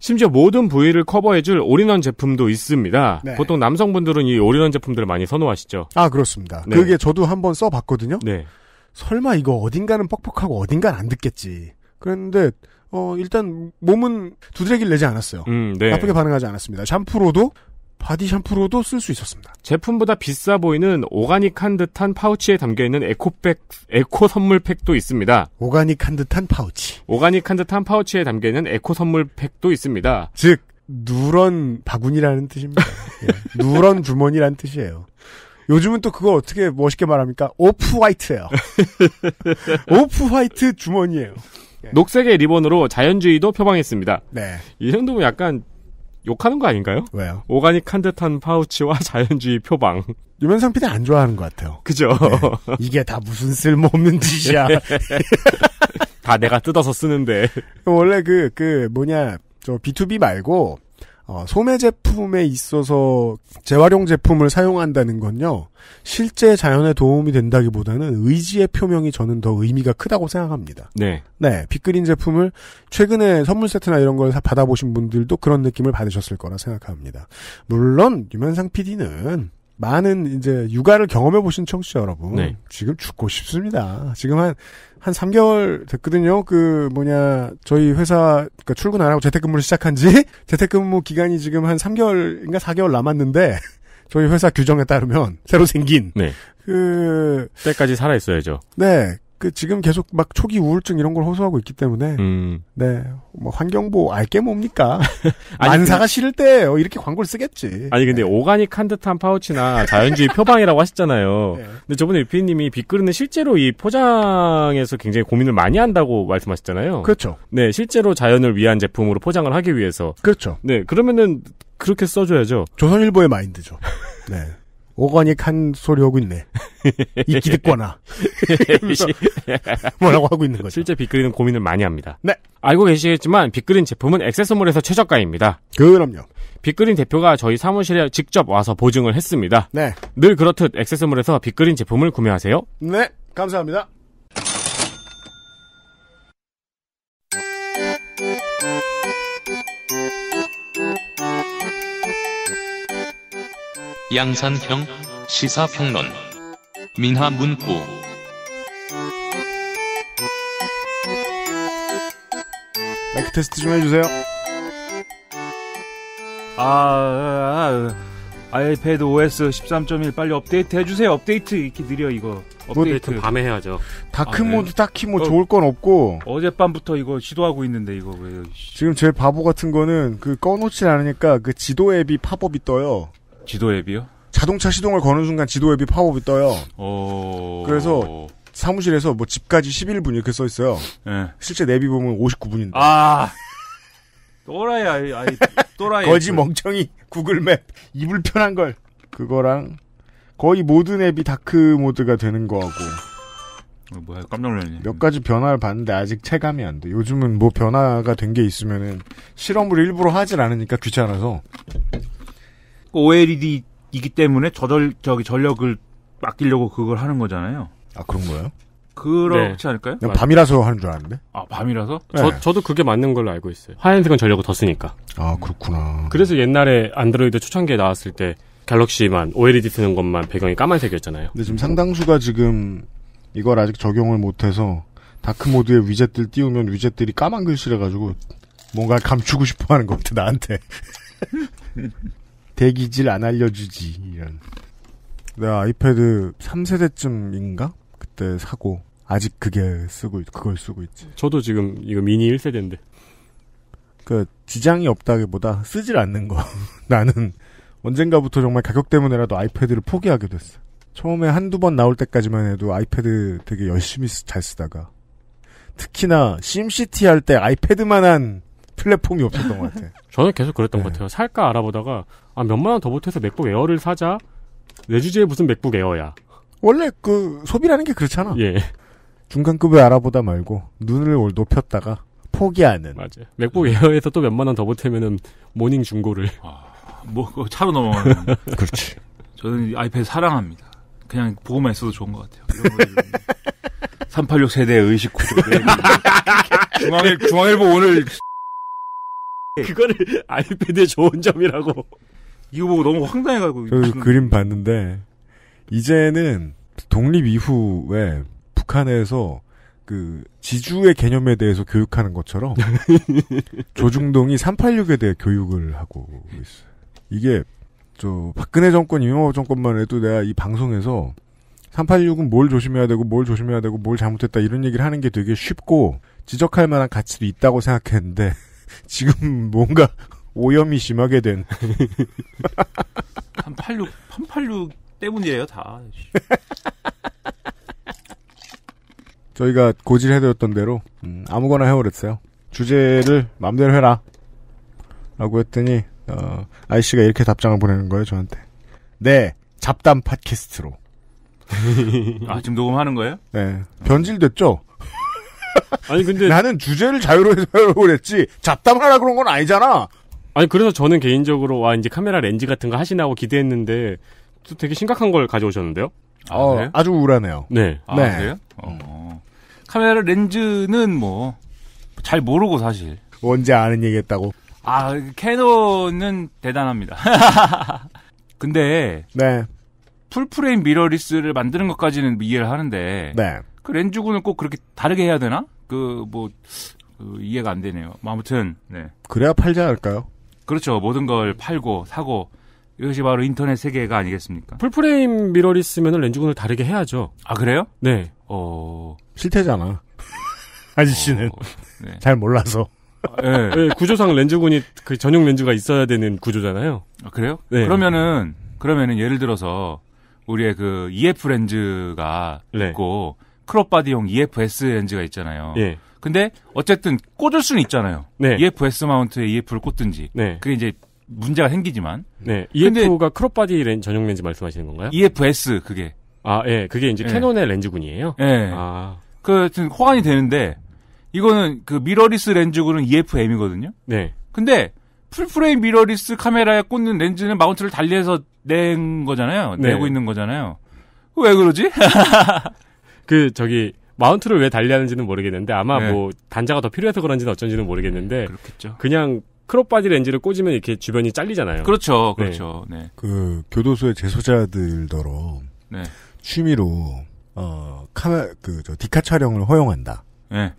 심지어 모든 부위를 커버해줄 올인원 제품도 있습니다. 네. 보통 남성분들은 이 올인원 제품들을 많이 선호하시죠. 아 그렇습니다. 네. 그게 저도 한번 써봤거든요. 네. 설마 이거 어딘가는 뻑뻑하고 어딘가는 안 듣겠지. 그랬는데 어, 일단 몸은 두드레기를 내지 않았어요. 음, 네. 나쁘게 반응하지 않았습니다. 샴푸로도 바디 샴푸로도 쓸 수 있었습니다. 제품보다 비싸 보이는 오가닉한 듯한 파우치에 담겨 있는 에코백 에코 선물팩도 있습니다. 오가닉한 듯한 파우치. 오가닉한 듯한 파우치에 담겨 있는 에코 선물팩도 있습니다. 즉 누런 바구니라는 뜻입니다. 예, 누런 주머니라는 뜻이에요. 요즘은 또 그걸 어떻게 멋있게 말합니까? 오프 화이트예요. 오프 화이트 주머니예요. 예. 녹색의 리본으로 자연주의도 표방했습니다. 네. 이 정도면 약간 욕하는 거 아닌가요? 왜요? 오가닉한 듯한 파우치와 자연주의 표방. 유명상 PD 안 좋아하는 것 같아요. 그죠? 네. 이게 다 무슨 쓸모없는 짓이야. 다 내가 뜯어서 쓰는데. 원래 그, 그, 뭐냐, 저 B2B 말고, 어, 소매 제품에 있어서 재활용 제품을 사용한다는 건요, 실제 자연에 도움이 된다기보다는 의지의 표명이 저는 더 의미가 크다고 생각합니다. 네. 네, 빅그린 제품을 최근에 선물 세트나 이런 걸 받아보신 분들도 그런 느낌을 받으셨을 거라 생각합니다. 물론, 유면상 PD는 많은 이제 육아를 경험해 보신 청취자 여러분 네. 지금 죽고 싶습니다. 지금 한한 한 3개월 됐거든요. 그 뭐냐 저희 회사 그러니까 출근 안 하고 재택근무를 시작한 지 재택근무 기간이 지금 한 3개월인가 4개월 남았는데 저희 회사 규정에 따르면 새로 생긴 네. 그 때까지 살아 있어야죠. 네. 그 지금 계속 막 초기 우울증 이런 걸 호소하고 있기 때문에 음. 네뭐 환경보 알게 뭡니까 아니, 안사가 싫을 때 이렇게 광고를 쓰겠지 아니 근데 네. 오가닉 한 듯한 파우치나 자연주의 표방이라고 하셨잖아요 네. 근데 저번에 유피님이 빅그르는 실제로 이 포장에서 굉장히 고민을 많이 한다고 말씀하셨잖아요 그렇죠 네 실제로 자연을 위한 제품으로 포장을 하기 위해서 그렇죠 네 그러면은 그렇게 써줘야죠 조선일보의 마인드죠 네 오가닉 한 소리 하고 있네. 이 기득권아. 뭐라고 하고 있는 거죠. 실제 빅그린은 고민을 많이 합니다. 네. 알고 계시겠지만 빅그린 제품은 액세서몰에서 최저가입니다. 그럼요. 빅그린 대표가 저희 사무실에 직접 와서 보증을 했습니다. 네. 늘 그렇듯 액세서몰에서 빅그린 제품을 구매하세요. 네. 감사합니다. 양산형 시사평론 민화문구 마이크 테스트 좀 해주세요. 아, 아, 아 아이패드 OS 13.1 빨리 업데이트 해주세요. 업데이트 이렇게 느려 이거. 업데이트 밤에 해야죠. 다크 아, 네. 모드 네. 딱히 뭐 어, 좋을 건 없고 어젯밤부터 이거 시도하고 있는데 이거 왜 지금 제일 바보 같은 거는 그 꺼놓질 않으니까 그 지도 앱이 팝업이 떠요. 지도 앱이요? 자동차 시동을 거는 순간 지도 앱이 팝업이 떠요. 오... 어. 그래서 사무실에서 뭐 집까지 11분 이렇게 써 있어요. 네. 실제 내비 보면 59분인데. 아. 또라이 아이, 또라이. 거지 멍청이 구글맵 이 불편한 걸 그거랑 거의 모든 앱이 다크 모드가 되는 거하고. 어, 뭐야 깜짝 놀랐네. 몇 가지 변화를 봤는데 아직 체감이 안 돼. 요즘은 뭐 변화가 된 게 있으면은 실험을 일부러 하질 않으니까 귀찮아서 OLED이기 때문에 저절 저기 전력을 맡기려고 그걸 하는 거잖아요. 아 그런 거예요? 그렇지 네. 않을까요? 밤이라서 하는 줄 알았는데. 아 밤이라서? 네. 저 저도 그게 맞는 걸로 알고 있어요. 하얀색은 전력을 더 쓰니까. 아 그렇구나. 그래서 옛날에 안드로이드 초창기에 나왔을 때 갤럭시만 OLED 쓰는 것만 배경이 까만색이었잖아요. 근데 지금 상당수가 지금 이걸 아직 적용을 못해서 다크 모드에 위젯들 띄우면 위젯들이 까만 글씨래 가지고 뭔가 감추고 싶어하는 것 같아 나한테. 대기질 안 알려주지 이런. 내가 아이패드 3세대쯤인가 그때 사고 아직 그게 쓰고 그걸 쓰고 있지. 저도 지금 이거 미니 1세대인데. 그 지장이 없다기보다 쓰질 않는 거. 나는 언젠가부터 정말 가격 때문에라도 아이패드를 포기하게 됐어. 처음에 한두 번 나올 때까지만 해도 아이패드 되게 열심히 잘 쓰다가 특히나 심시티 할 때 아이패드만한 플랫폼이 없었던 것 같아. 저는 계속 그랬던 네. 것 같아요. 살까 알아보다가 아 몇만 원더 보태서 맥북 에어를 사자. 내 주제에 무슨 맥북 에어야. 원래 그 소비라는 게 그렇잖아. 예. 중간급을 알아보다 말고 눈을 높였다가 포기하는. 맞아 맥북 에어에서 또 몇만 원더 보태면은 모닝 중고를. 아, 뭐 차로 넘어가는. 그렇지. 저는 아이패드 사랑합니다. 그냥 보고만 있어도 좋은 것 같아요. 386 세대의 의식 구조. 중앙일, 중앙일보 오늘 그거를 아이패드의 좋은 점이라고. 이거 보고 너무 황당해가지고. 저 그림 봤는데 이제는 독립 이후에 북한에서 그 지주의 개념에 대해서 교육하는 것처럼 조중동이 386에 대해 교육을 하고 있어요. 이게 저 박근혜 정권 이명박 정권만 해도 내가 이 방송에서 386은 뭘 조심해야 되고 뭘 조심해야 되고 뭘 잘못했다 이런 얘기를 하는 게 되게 쉽고 지적할 만한 가치도 있다고 생각했는데 지금 뭔가 오염이 심하게 된. 386, 386 때문이에요, 다. 저희가 고질해드렸던 대로, 음, 아무거나 해버렸어요 주제를 마음대로 해라. 라고 했더니, 어, 아이씨가 이렇게 답장을 보내는 거예요, 저한테. 네, 잡담 팟캐스트로. 아, 지금 녹음하는 거예요? 네. 변질됐죠? 아니 근데 나는 주제를 자유로 해석을 했지 잡담하라 그런 건 아니잖아. 아니 그래서 저는 개인적으로 와 이제 카메라 렌즈 같은 거 하시나고 기대했는데 또 되게 심각한 걸 가져오셨는데요. 아, 어, 네. 아주 우울하네요. 네. 아, 네. 그래요? 어. 카메라 렌즈는 뭐 잘 모르고 사실. 언제 아는 얘기했다고? 아 캐논은 대단합니다. 근데 네. 풀프레임 미러리스를 만드는 것까지는 이해를 하는데 네. 그 렌즈군을 꼭 그렇게 다르게 해야 되나? 그, 뭐, 그 이해가 안 되네요. 뭐 아무튼, 네. 그래야 팔지 않을까요? 그렇죠. 모든 걸 팔고, 사고, 이것이 바로 인터넷 세계가 아니겠습니까? 풀프레임 미러리 쓰면 렌즈군을 다르게 해야죠. 아, 그래요? 네. 어. 실태잖아. 아저씨는. 어... 네. 잘 몰라서. 아, 네. 네. 구조상 렌즈군이 그 전용 렌즈가 있어야 되는 구조잖아요. 아, 그래요? 네. 그러면은, 그러면은 예를 들어서 우리의 그 EF 렌즈가 네. 있고, 크롭바디용 EFS 렌즈가 있잖아요. 예. 근데 어쨌든 꽂을 수는 있잖아요. 네. EFS 마운트에 EF를 꽂든지. 네. 그게 이제 문제가 생기지만. 네. EF가 크롭바디 렌즈 전용 렌즈 말씀하시는 건가요? EFS 그게. 아, 예. 그게 이제 예. 캐논의 렌즈군이에요. 예. 아. 그하튼 호환이 되는데 이거는 그 미러리스 렌즈군은 EFM이거든요. 네. 근데 풀프레임 미러리스 카메라에 꽂는 렌즈는 마운트를 달리해서 낸 거잖아요. 네. 내고 있는 거잖아요. 왜 그러지? 그 저기 마운트를 왜 달리하는지는 모르겠는데 아마 네. 뭐 단자가 더 필요해서 그런지는 어쩐지는 모르겠는데 아, 그렇겠죠. 그냥 크롭 바디 렌즈를 꽂으면 이렇게 주변이 잘리잖아요. 그렇죠, 네. 그렇죠. 네. 네. 그 교도소의 재소자들더러 네. 취미로 어 카메 그저 디카 촬영을 허용한다. 네.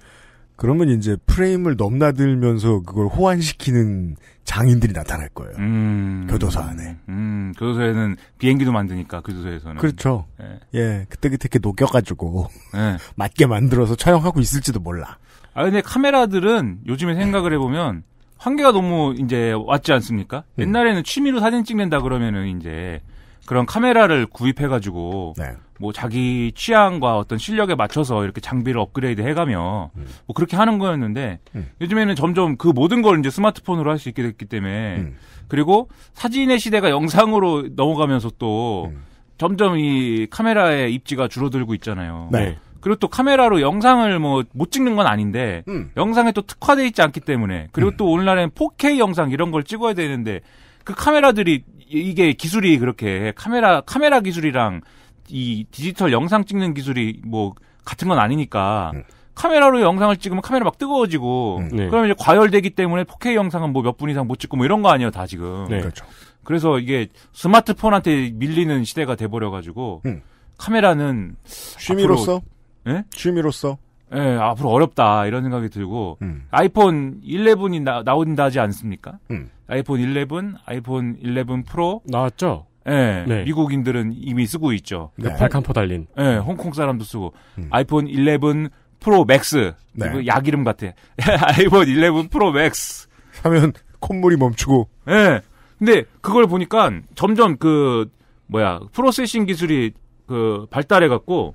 그러면 이제 프레임을 넘나들면서 그걸 호환시키는 장인들이 나타날 거예요. 음, 교도소 안에. 음, 교도소에는 비행기도 만드니까 교도소에서는. 그렇죠. 네. 예, 그때 그때 이렇게 녹여가지고 네. 맞게 만들어서 촬영하고 있을지도 몰라. 아 근데 카메라들은 요즘에 생각을 예. 해보면 한계가 너무 이제 왔지 않습니까? 음. 옛날에는 취미로 사진 찍는다 그러면은 이제 그런 카메라를 구입해가지고 네. 뭐 자기 취향과 어떤 실력에 맞춰서 이렇게 장비를 업그레이드 해가며 음. 뭐 그렇게 하는 거였는데 음. 요즘에는 점점 그 모든 걸 이제 스마트폰으로 할 수 있게 됐기 때문에 음. 그리고 사진의 시대가 영상으로 넘어가면서 또 음. 점점 이 카메라의 입지가 줄어들고 있잖아요. 네. 그리고 또 카메라로 영상을 뭐 못 찍는 건 아닌데 음. 영상에 또 특화돼 있지 않기 때문에 그리고 음. 또 오늘날엔 4K 영상 이런 걸 찍어야 되는데 그 카메라들이 이게 기술이 그렇게 카메라 카메라 기술이랑 이 디지털 영상 찍는 기술이 뭐 같은 건 아니니까 음. 카메라로 영상을 찍으면 카메라 막 뜨거워지고 음. 네. 그러면 이제 과열되기 때문에 4K 영상은 뭐 몇 분 이상 못 찍고 뭐 이런 거 아니에요 다 지금. 네. 그렇죠. 그래서 이게 스마트폰한테 밀리는 시대가 돼버려 가지고 음. 카메라는 취미로서 예? 취미로서 예, 네, 앞으로 어렵다 이런 생각이 들고 음. 아이폰 11이 나, 나온다지 않습니까? 음. 아이폰 11, 아이폰 11 프로 나왔죠? 예, 네. 미국인들은 이미 쓰고 있죠. 네. 발칸포 달린. 예, 홍콩 사람도 쓰고. 음. 아이폰 11 프로 맥스. 네. 이거 약 이름 같아. 아이폰 11 프로 맥스. 하면 콧물이 멈추고. 예. 근데 그걸 보니까 점점 그 뭐야 프로세싱 기술이 그 발달해 갖고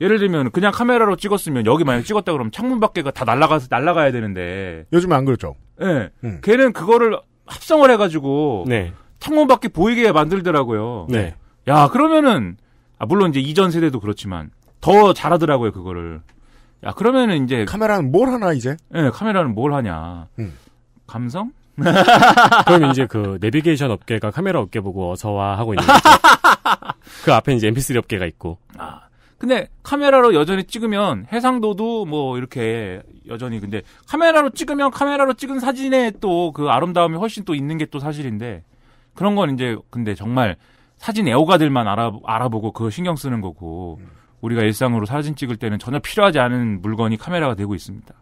예를 들면 그냥 카메라로 찍었으면 여기 만약 찍었다 그러면 창문 밖에가 다 날라가서 날라가야 되는데 요즘 은안 그렇죠. 예. 음. 걔는 그거를 합성을 해가지고 네. 창문밖에 보이게 만들더라고요. 네. 야 그러면은 아, 물론 이제 이전 세대도 그렇지만 더 잘하더라고요 그거를. 야 그러면은 이제 카메라는 뭘 하나 이제? 예, 네, 카메라는 뭘 하냐. 음. 감성? 그러면 이제 그 내비게이션 업계가 카메라 업계 보고 어서와 하고 있는 거죠. 그 앞에 이제 MP3 업계가 있고. 아. 근데 카메라로 여전히 찍으면 해상도도 뭐 이렇게 여전히 근데 카메라로 찍으면 카메라로 찍은 사진에 또 그 아름다움이 훨씬 또 있는 게 또 사실인데 그런 건 이제 근데 정말 사진 애호가들만 알아, 알아보고 그 신경 쓰는 거고 우리가 일상으로 사진 찍을 때는 전혀 필요하지 않은 물건이 카메라가 되고 있습니다.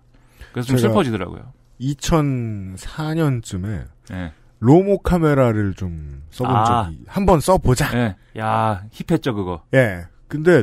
그래서 좀 슬퍼지더라고요. 2004년쯤에 네. 예. 로모 카메라를 좀 써본 아, 적이 한 번 써보자. 네. 야 힙했죠 그거. 예. 근데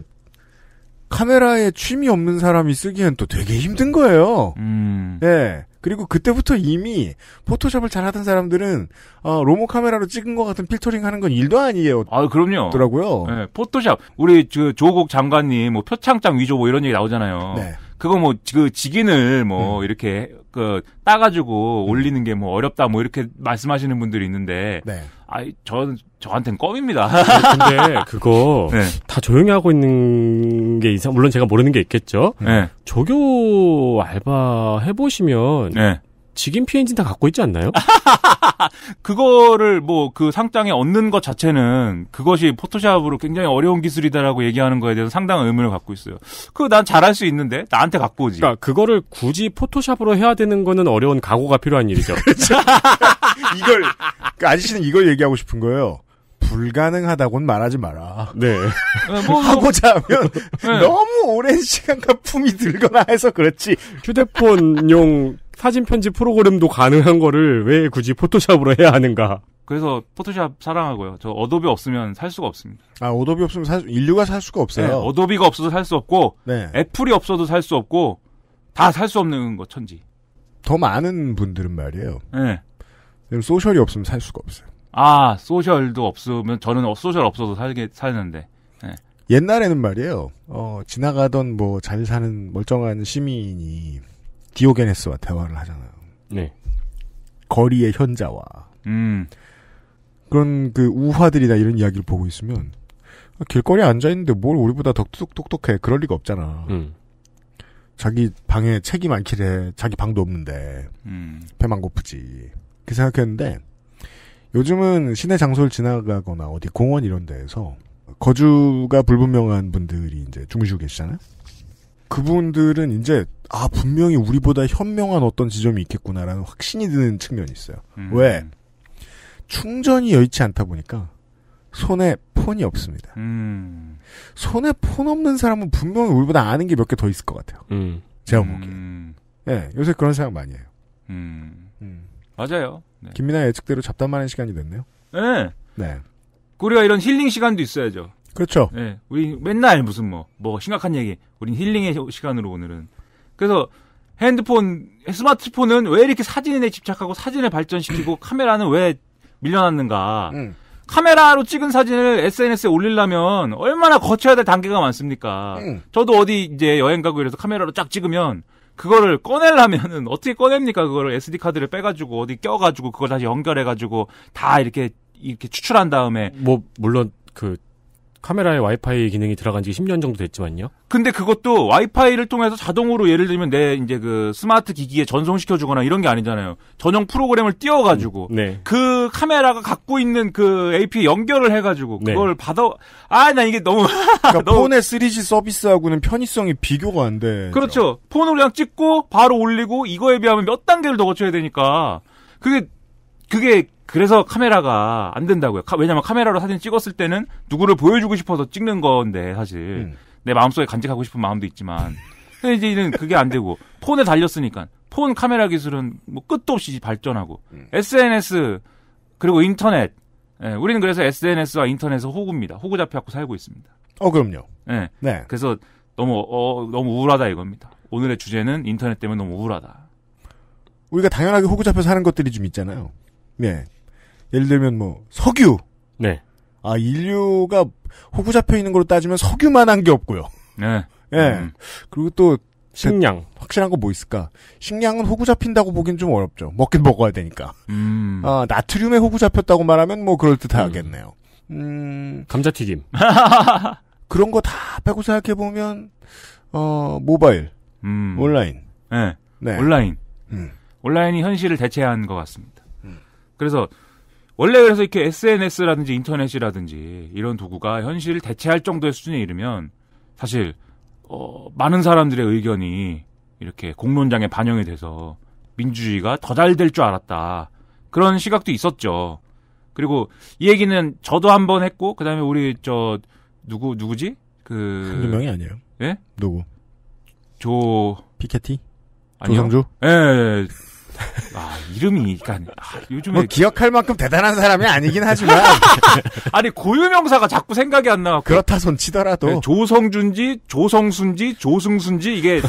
카메라에 취미 없는 사람이 쓰기엔 또 되게 힘든 거예요. 음. 예. 그리고 그때부터 이미 포토샵을 잘하던 사람들은 어, 로모 카메라로 찍은 것 같은 필터링 하는 건 일도 아니에요. 아 그럼요. 더라고요. 네, 포토샵 우리 그 조국 장관님 뭐 표창장 위조 뭐 이런 얘기 나오잖아요. 네. 그거 뭐그 직인을 뭐 음. 이렇게 그 따가지고 음. 올리는 게 뭐 어렵다 뭐 이렇게 말씀하시는 분들이 있는데 네. 아이 저 저한텐 껌입니다. 아, 근데 그거 네. 다 조용히 하고 있는 게 이상 물론 제가 모르는 게 있겠죠. 네. 조교 알바 해 보시면 네. 직인 피 엔진 다 갖고 있지 않나요? 그거를 뭐 그 상장에 얻는 것 자체는 그것이 포토샵으로 굉장히 어려운 기술이다라고 얘기하는 거에 대해서 상당한 의문을 갖고 있어요. 그거 난 잘할 수 있는데 나한테 갖고 오지. 그러니까 그거를 굳이 포토샵으로 해야 되는 거는 어려운 각오가 필요한 일이죠. 그렇죠. 이걸 그 아저씨는 이걸 얘기하고 싶은 거예요. 불가능하다고는 말하지 마라. 네. 네 뭐, 뭐. 하고자 하면 네. 너무 오랜 시간과 품이 들거나 해서 그렇지. 휴대폰용 사진 편집 프로그램도 가능한 거를 왜 굳이 포토샵으로 해야 하는가? 그래서 포토샵 사랑하고요. 저 어도비 없으면 살 수가 없습니다. 아, 어도비 없으면 살, 인류가 살 수가 없어요. 네, 어도비가 없어도 살 수 없고, 네. 애플이 없어도 살 수 없고, 다 살 수 없는 거 천지. 더 많은 분들은 말이에요. 네. 소셜이 없으면 살 수가 없어요. 아, 소셜도 없으면 저는 어, 소셜 없어도 살게 사는데. 네. 옛날에는 말이에요. 어, 지나가던 뭐 잘 사는 멀쩡한 시민이 디오게네스와 대화를 하잖아요. 네. 거리의 현자와 음. 그런 그 우화들이나 이런 이야기를 보고 있으면 아, 길거리에 앉아 있는데 뭘 우리보다 더 똑똑똑해 그럴 리가 없잖아. 음. 자기 방에 책이 많길래 자기 방도 없는데 음. 배만 고프지. 그 생각했는데 요즘은 시내 장소를 지나가거나 어디 공원 이런 데에서 거주가 불분명한 분들이 이제 주무시고 계시잖아요. 그분들은 이제 아 분명히 우리보다 현명한 어떤 지점이 있겠구나라는 확신이 드는 측면이 있어요. 음. 왜 충전이 여의치 않다 보니까 손에 폰이 없습니다. 음. 손에 폰 없는 사람은 분명히 우리보다 아는 게 몇 개 더 있을 것 같아요. 음. 제가 음. 보기에. 예, 요새 그런 생각 많이 해요. 음. 음. 맞아요. 네. 김민아 예측대로 잡담하는 시간이 됐네요. 네. 네. 우리가 이런 힐링 시간도 있어야죠. 그렇죠. 예. 우리 맨날 무슨 뭐, 뭐 심각한 얘기. 우린 힐링의 시간으로 오늘은. 그래서 핸드폰, 스마트폰은 왜 이렇게 사진에 집착하고 사진을 발전시키고 카메라는 왜 밀려났는가. 음. 카메라로 찍은 사진을 SNS에 올리려면 얼마나 거쳐야 될 단계가 많습니까? 음. 저도 어디 이제 여행 가고 이래서 카메라로 쫙 찍으면 그거를 꺼내려면은 어떻게 꺼냅니까? 그거를 SD 카드를 빼가지고 어디 껴가지고 그걸 다시 연결해가지고 다 이렇게 이렇게 추출한 다음에 뭐 물론 그 카메라에 와이파이 기능이 들어간 지 10년 정도 됐지만요. 근데 그것도 와이파이를 통해서 자동으로 예를 들면 내 이제 그 스마트 기기에 전송시켜 주거나 이런 게 아니잖아요. 전용 프로그램을 띄워 가지고 음, 네. 그 카메라가 갖고 있는 그 AP에 연결을 해 가지고 네. 그걸 네. 받아 아, 나 이게 너무 그러니까 너무... 폰의 3G 서비스하고는 편의성이 비교가 안 돼. 그렇죠. 폰으로 그냥 찍고 바로 올리고 이거에 비하면 몇 단계를 더 거쳐야 되니까 그게 그게 그래서 카메라가 안 된다고요. 카, 왜냐면 카메라로 사진 찍었을 때는 누구를 보여주고 싶어서 찍는 건데 사실 음. 내 마음속에 간직하고 싶은 마음도 있지만 근데 이제는 그게 안 되고 폰에 달렸으니까 폰 카메라 기술은 뭐 끝도 없이 발전하고 음. SNS 그리고 인터넷 예, 우리는 그래서 SNS와 인터넷에 호구입니다. 호구 잡혀갖고 살고 있습니다. 어 그럼요. 예, 네. 그래서 너무 어, 너무 우울하다 이겁니다. 오늘의 주제는 인터넷 때문에 너무 우울하다. 우리가 당연하게 호구 잡혀 사는 것들이 좀 있잖아요. 네. 예를 들면 뭐 석유. 네. 아 인류가 호구 잡혀 있는 걸로 따지면 석유만한 게 없고요. 네. 예. 네. 음. 그리고 또 식량. 그 확실한 거 뭐 있을까? 식량은 호구 잡힌다고 보긴 좀 어렵죠. 먹긴 먹어야 되니까. 음. 아, 나트륨에 호구 잡혔다고 말하면 뭐 그럴듯하겠네요. 음. 음. 감자튀김. 그런 거 다 빼고 생각해보면, 어, 모바일. 음. 온라인. 네. 네. 온라인. 음. 온라인이 현실을 대체한 것 같습니다. 음. 그래서 원래 그래서 이렇게 SNS라든지 인터넷이라든지 이런 도구가 현실을 대체할 정도의 수준에 이르면 사실 어, 많은 사람들의 의견이 이렇게 공론장에 반영이 돼서 민주주의가 더 잘 될 줄 알았다. 그런 시각도 있었죠. 그리고 이 얘기는 저도 한 번 했고 그다음에 우리 저 누구 누구지? 그 한두 명이 아니에요. 예? 누구? 조 피케티? 아니요. 조성주? 예. 예, 예. 아 이름이 그니까 아, 요즘에 뭐 기억할 만큼 대단한 사람이 아니긴 하지만 아니 고유명사가 자꾸 생각이 안 나. 그렇다 손치더라도 네, 조성준지 조성순지 조승순지 이게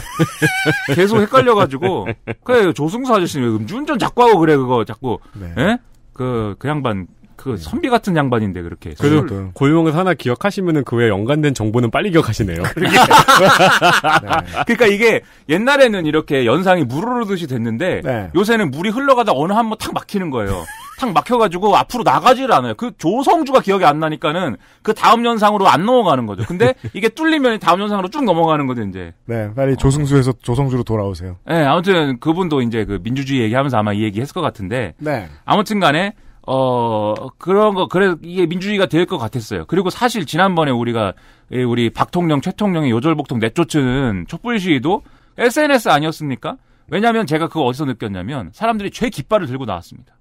계속 헷갈려가지고 그래 조승수 아저씨는 왜 음주운전 자꾸 하고 그래 그거 자꾸 네. 예? 그그 그 양반 그 선비 같은 양반인데 그렇게. 그래도 고유명사 하나 기억하시면은 그외 연관된 정보는 빨리 기억하시네요. 네. 그러니까 이게 옛날에는 이렇게 연상이 물오르듯이 됐는데 네. 요새는 물이 흘러가다 어느 한 번 탁 막히는 거예요. 탁 막혀가지고 앞으로 나가지를 않아요. 그 조성주가 기억이 안 나니까는 그 다음 연상으로 안 넘어가는 거죠. 근데 이게 뚫리면 다음 연상으로 쭉 넘어가는 거죠 이제. 네, 빨리 조승수에서 조성주로 돌아오세요. 네, 아무튼 그분도 이제 그 민주주의 얘기하면서 아마 이 얘기했을 것 같은데. 네. 아무튼간에 어, 그런 거, 그래, 이게 민주주의가 될 것 같았어요. 그리고 사실 지난번에 우리가, 예, 우리 박통령, 최통령의 요절복통 내쫓은 촛불 시위도 SNS 아니었습니까? 왜냐면 하 제가 그거 어디서 느꼈냐면 사람들이 죄 깃발을 들고 나왔습니다.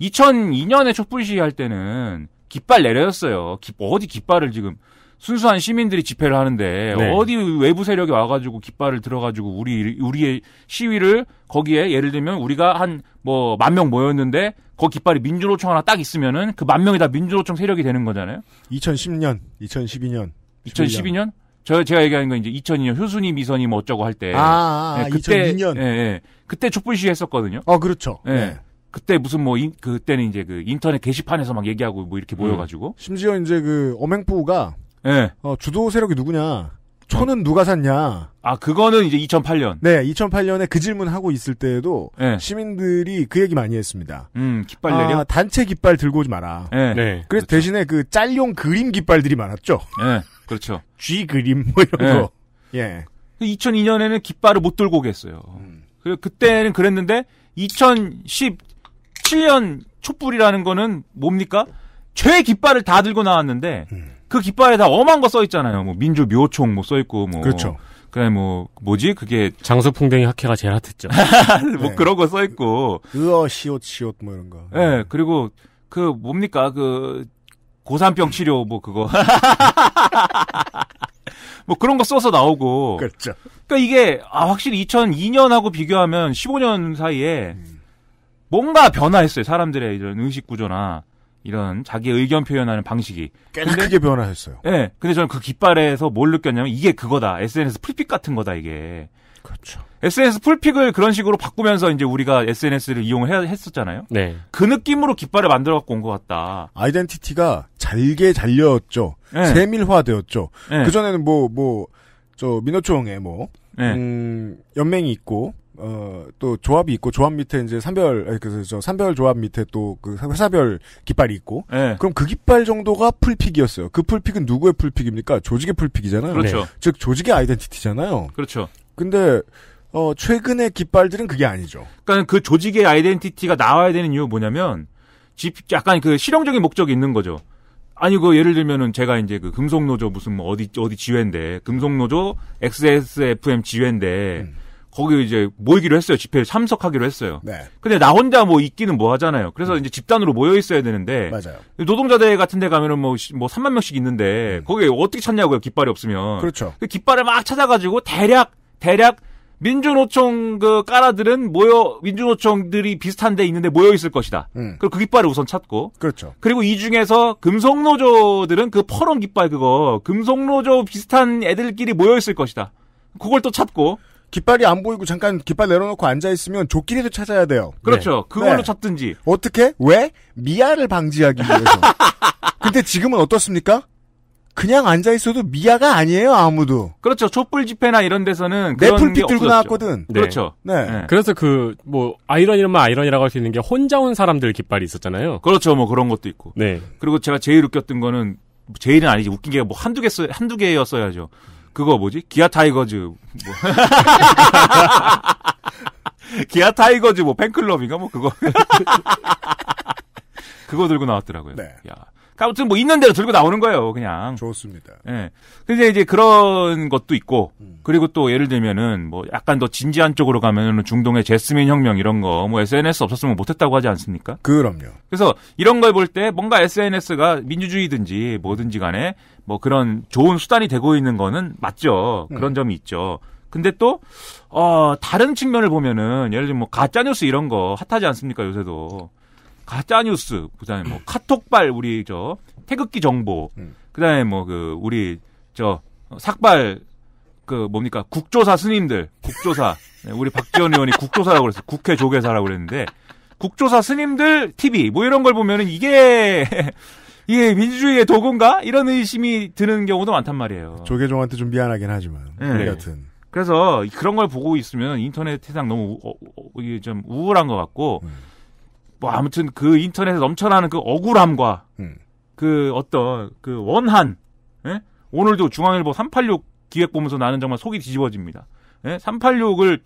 2002년에 촛불 시위할 때는 깃발 내려졌어요. 깃, 어디 깃발을 지금. 순수한 시민들이 집회를 하는데 네. 어디 외부 세력이 와가지고 깃발을 들어가지고 우리 우리의 시위를 거기에 예를 들면 우리가 한 뭐 만 명 모였는데 거 깃발이 민주노총 하나 딱 있으면은 그 만 명이 다 민주노총 세력이 되는 거잖아요. 2010년, 2012년, 2012년. 저 제가 얘기하는 건 이제 2002년 효순이 미선이 뭐 어쩌고 할 때. 아, 아, 아 예, 그때, 2002년. 예, 예. 그때 촛불 시위 했었거든요. 어, 그렇죠. 예. 네. 그때 무슨 뭐 인, 그때는 이제 그 인터넷 게시판에서 막 얘기하고 뭐 이렇게 음. 모여가지고. 음. 심지어 이제 그 엄행부가 네. 어, 주도 세력이 누구냐? 초는 누가 샀냐? 아, 그거는 이제 2008년. 네, 2008년에 그 질문 하고 있을 때에도 네. 시민들이 그 얘기 많이 했습니다. 음, 깃발 내려. 아, 단체 깃발 들고 오지 마라. 네. 네. 그래서 그렇죠. 대신에 그 짤용 그림 깃발들이 많았죠. 네, 그렇죠. 쥐 그림 뭐 이런 네. 거. 예. 2002년에는 그 깃발을 못 들고 오겠어요 음. 그리고 그때는 그랬는데 2017년 촛불이라는 거는 뭡니까? 죄 깃발을 다 들고 나왔는데 음. 그 깃발에다 엄한 거 써 있잖아요. 뭐 민주 묘총 뭐 써 있고 뭐 그렇죠. 그다음에 뭐 뭐지 그게 장수풍뎅이 학회가 제일 핫했죠. 뭐 네. 그런 거 써 있고 으어 시옷 시옷 뭐 이런 거. 예. 네. 그리고 그 뭡니까 그 고산병 치료 뭐 그거 뭐 그런 거 써서 나오고 그렇죠. 그러니까 이게 아 확실히 2002년하고 비교하면 15년 사이에 음. 뭔가 변화했어요 사람들의 이런 의식 구조나 이런 자기 의견 표현하는 방식이 꽤나 근데, 크게 변화했어요. 네, 근데 저는 그 깃발에서 뭘 느꼈냐면 이게 그거다. SNS 풀픽 같은 거다 이게. 그렇죠. SNS 풀픽을 그런 식으로 바꾸면서 이제 우리가 SNS를 이용을 했었잖아요. 네. 그 느낌으로 깃발을 만들어 갖고 온 것 같다. 아이덴티티가 잘게 잘려졌죠. 네. 예. 세밀화되었죠. 네. 그전에는 뭐, 뭐, 저, 민노총에 뭐, 네. 음, 연맹이 있고, 어, 또 조합이 있고 조합 밑에 이제 산별 그래서 산별 조합 밑에 또 그 회사별 깃발이 있고 네. 그럼 그 깃발 정도가 풀픽이었어요. 그 풀픽은 누구의 풀픽입니까? 조직의 풀픽이잖아요. 그렇죠. 네. 즉 조직의 아이덴티티잖아요. 그렇죠. 근데 어, 최근의 깃발들은 그게 아니죠. 그러니까 그 조직의 아이덴티티가 나와야 되는 이유 뭐냐면 약간 그 실용적인 목적이 있는 거죠. 아니 그 예를 들면은 제가 이제 그 금속노조 무슨 뭐 어디 어디 지회인데 금속노조 XSFM 지회인데 음. 거기 이제 모이기로 했어요. 집회에 참석하기로 했어요. 네. 근데 나 혼자 뭐 있기는 뭐 하잖아요. 그래서 음. 이제 집단으로 모여 있어야 되는데 맞아요. 노동자대 같은 데 가면은 뭐뭐 뭐 3만 뭐 명씩 있는데 음. 거기 어떻게 찾냐고요. 깃발이 없으면. 그렇죠. 그 깃발을 막 찾아 가지고 대략 대략 민주노총 그 까라들은 모여 민주노총들이 비슷한 데 있는데 모여 있을 것이다. 음. 그리고 그 깃발을 우선 찾고. 그렇죠. 그리고 이 중에서 금속노조들은 그 퍼런 깃발 그거 금속노조 비슷한 애들끼리 모여 있을 것이다. 그걸 또 찾고. 깃발이 안 보이고 잠깐 깃발 내려놓고 앉아 있으면 조끼리도 찾아야 돼요. 네. 그렇죠. 네. 그걸로 네. 찾든지. 어떻게? 왜? 미아를 방지하기 위해서. 근데 지금은 어떻습니까? 그냥 앉아 있어도 미아가 아니에요 아무도. 그렇죠. 촛불 집회나 이런 데서는 내플빛 들고 나왔거든. 네. 그렇죠. 네. 네. 그래서 그 뭐 아이러니로만 아이러니라고 할 수 있는 게 혼자 온 사람들 깃발이 있었잖아요. 그렇죠. 뭐 그런 것도 있고. 네. 그리고 제가 제일 웃겼던 거는 제일은 아니지 웃긴 게 뭐 한두 개, 한두 개였어야죠. 그거 뭐지? 기아 타이거즈 뭐. 기아 타이거즈 뭐 팬클럽인가 뭐 그거 그거 들고 나왔더라고요. 네. 야. 아무튼 뭐 있는 대로 들고 나오는 거예요, 그냥. 좋습니다. 예. 근데 이제 그런 것도 있고, 음. 그리고 또 예를 들면은 뭐 약간 더 진지한 쪽으로 가면은 중동의 제스민 혁명 이런 거, 뭐 SNS 없었으면 못했다고 하지 않습니까? 그럼요. 그래서 이런 걸 볼 때 뭔가 SNS가 민주주의든지 뭐든지 간에 뭐 그런 좋은 수단이 되고 있는 거는 맞죠. 그런 음. 점이 있죠. 근데 또, 어, 다른 측면을 보면은, 예를 들면 뭐, 가짜뉴스 이런 거 핫하지 않습니까, 요새도. 가짜뉴스, 그 다음에 뭐, 카톡발, 우리 저, 태극기 정보, 음. 그 다음에 뭐, 그, 우리 저, 삭발, 그, 뭡니까, 국조사 스님들, 국조사. 네, 우리 박지원 의원이 국조사라고 그랬어 국회 조계사라고 그랬는데, 국조사 스님들 TV, 뭐 이런 걸 보면은 이게, 이게 민주주의의 도구인가? 이런 의심이 드는 경우도 많단 말이에요. 조계종한테 좀 미안하긴 하지만 네. 우리 그래서 그런 걸 보고 있으면 인터넷 세상 너무 우, 어, 어, 어 좀 우울한 것 같고 음. 뭐 아무튼 그 인터넷에 넘쳐나는 그 억울함과 음. 그 어떤 그 원한 예? 오늘도 중앙일보 386 기획 보면서 나는 정말 속이 뒤집어집니다. 예? 386을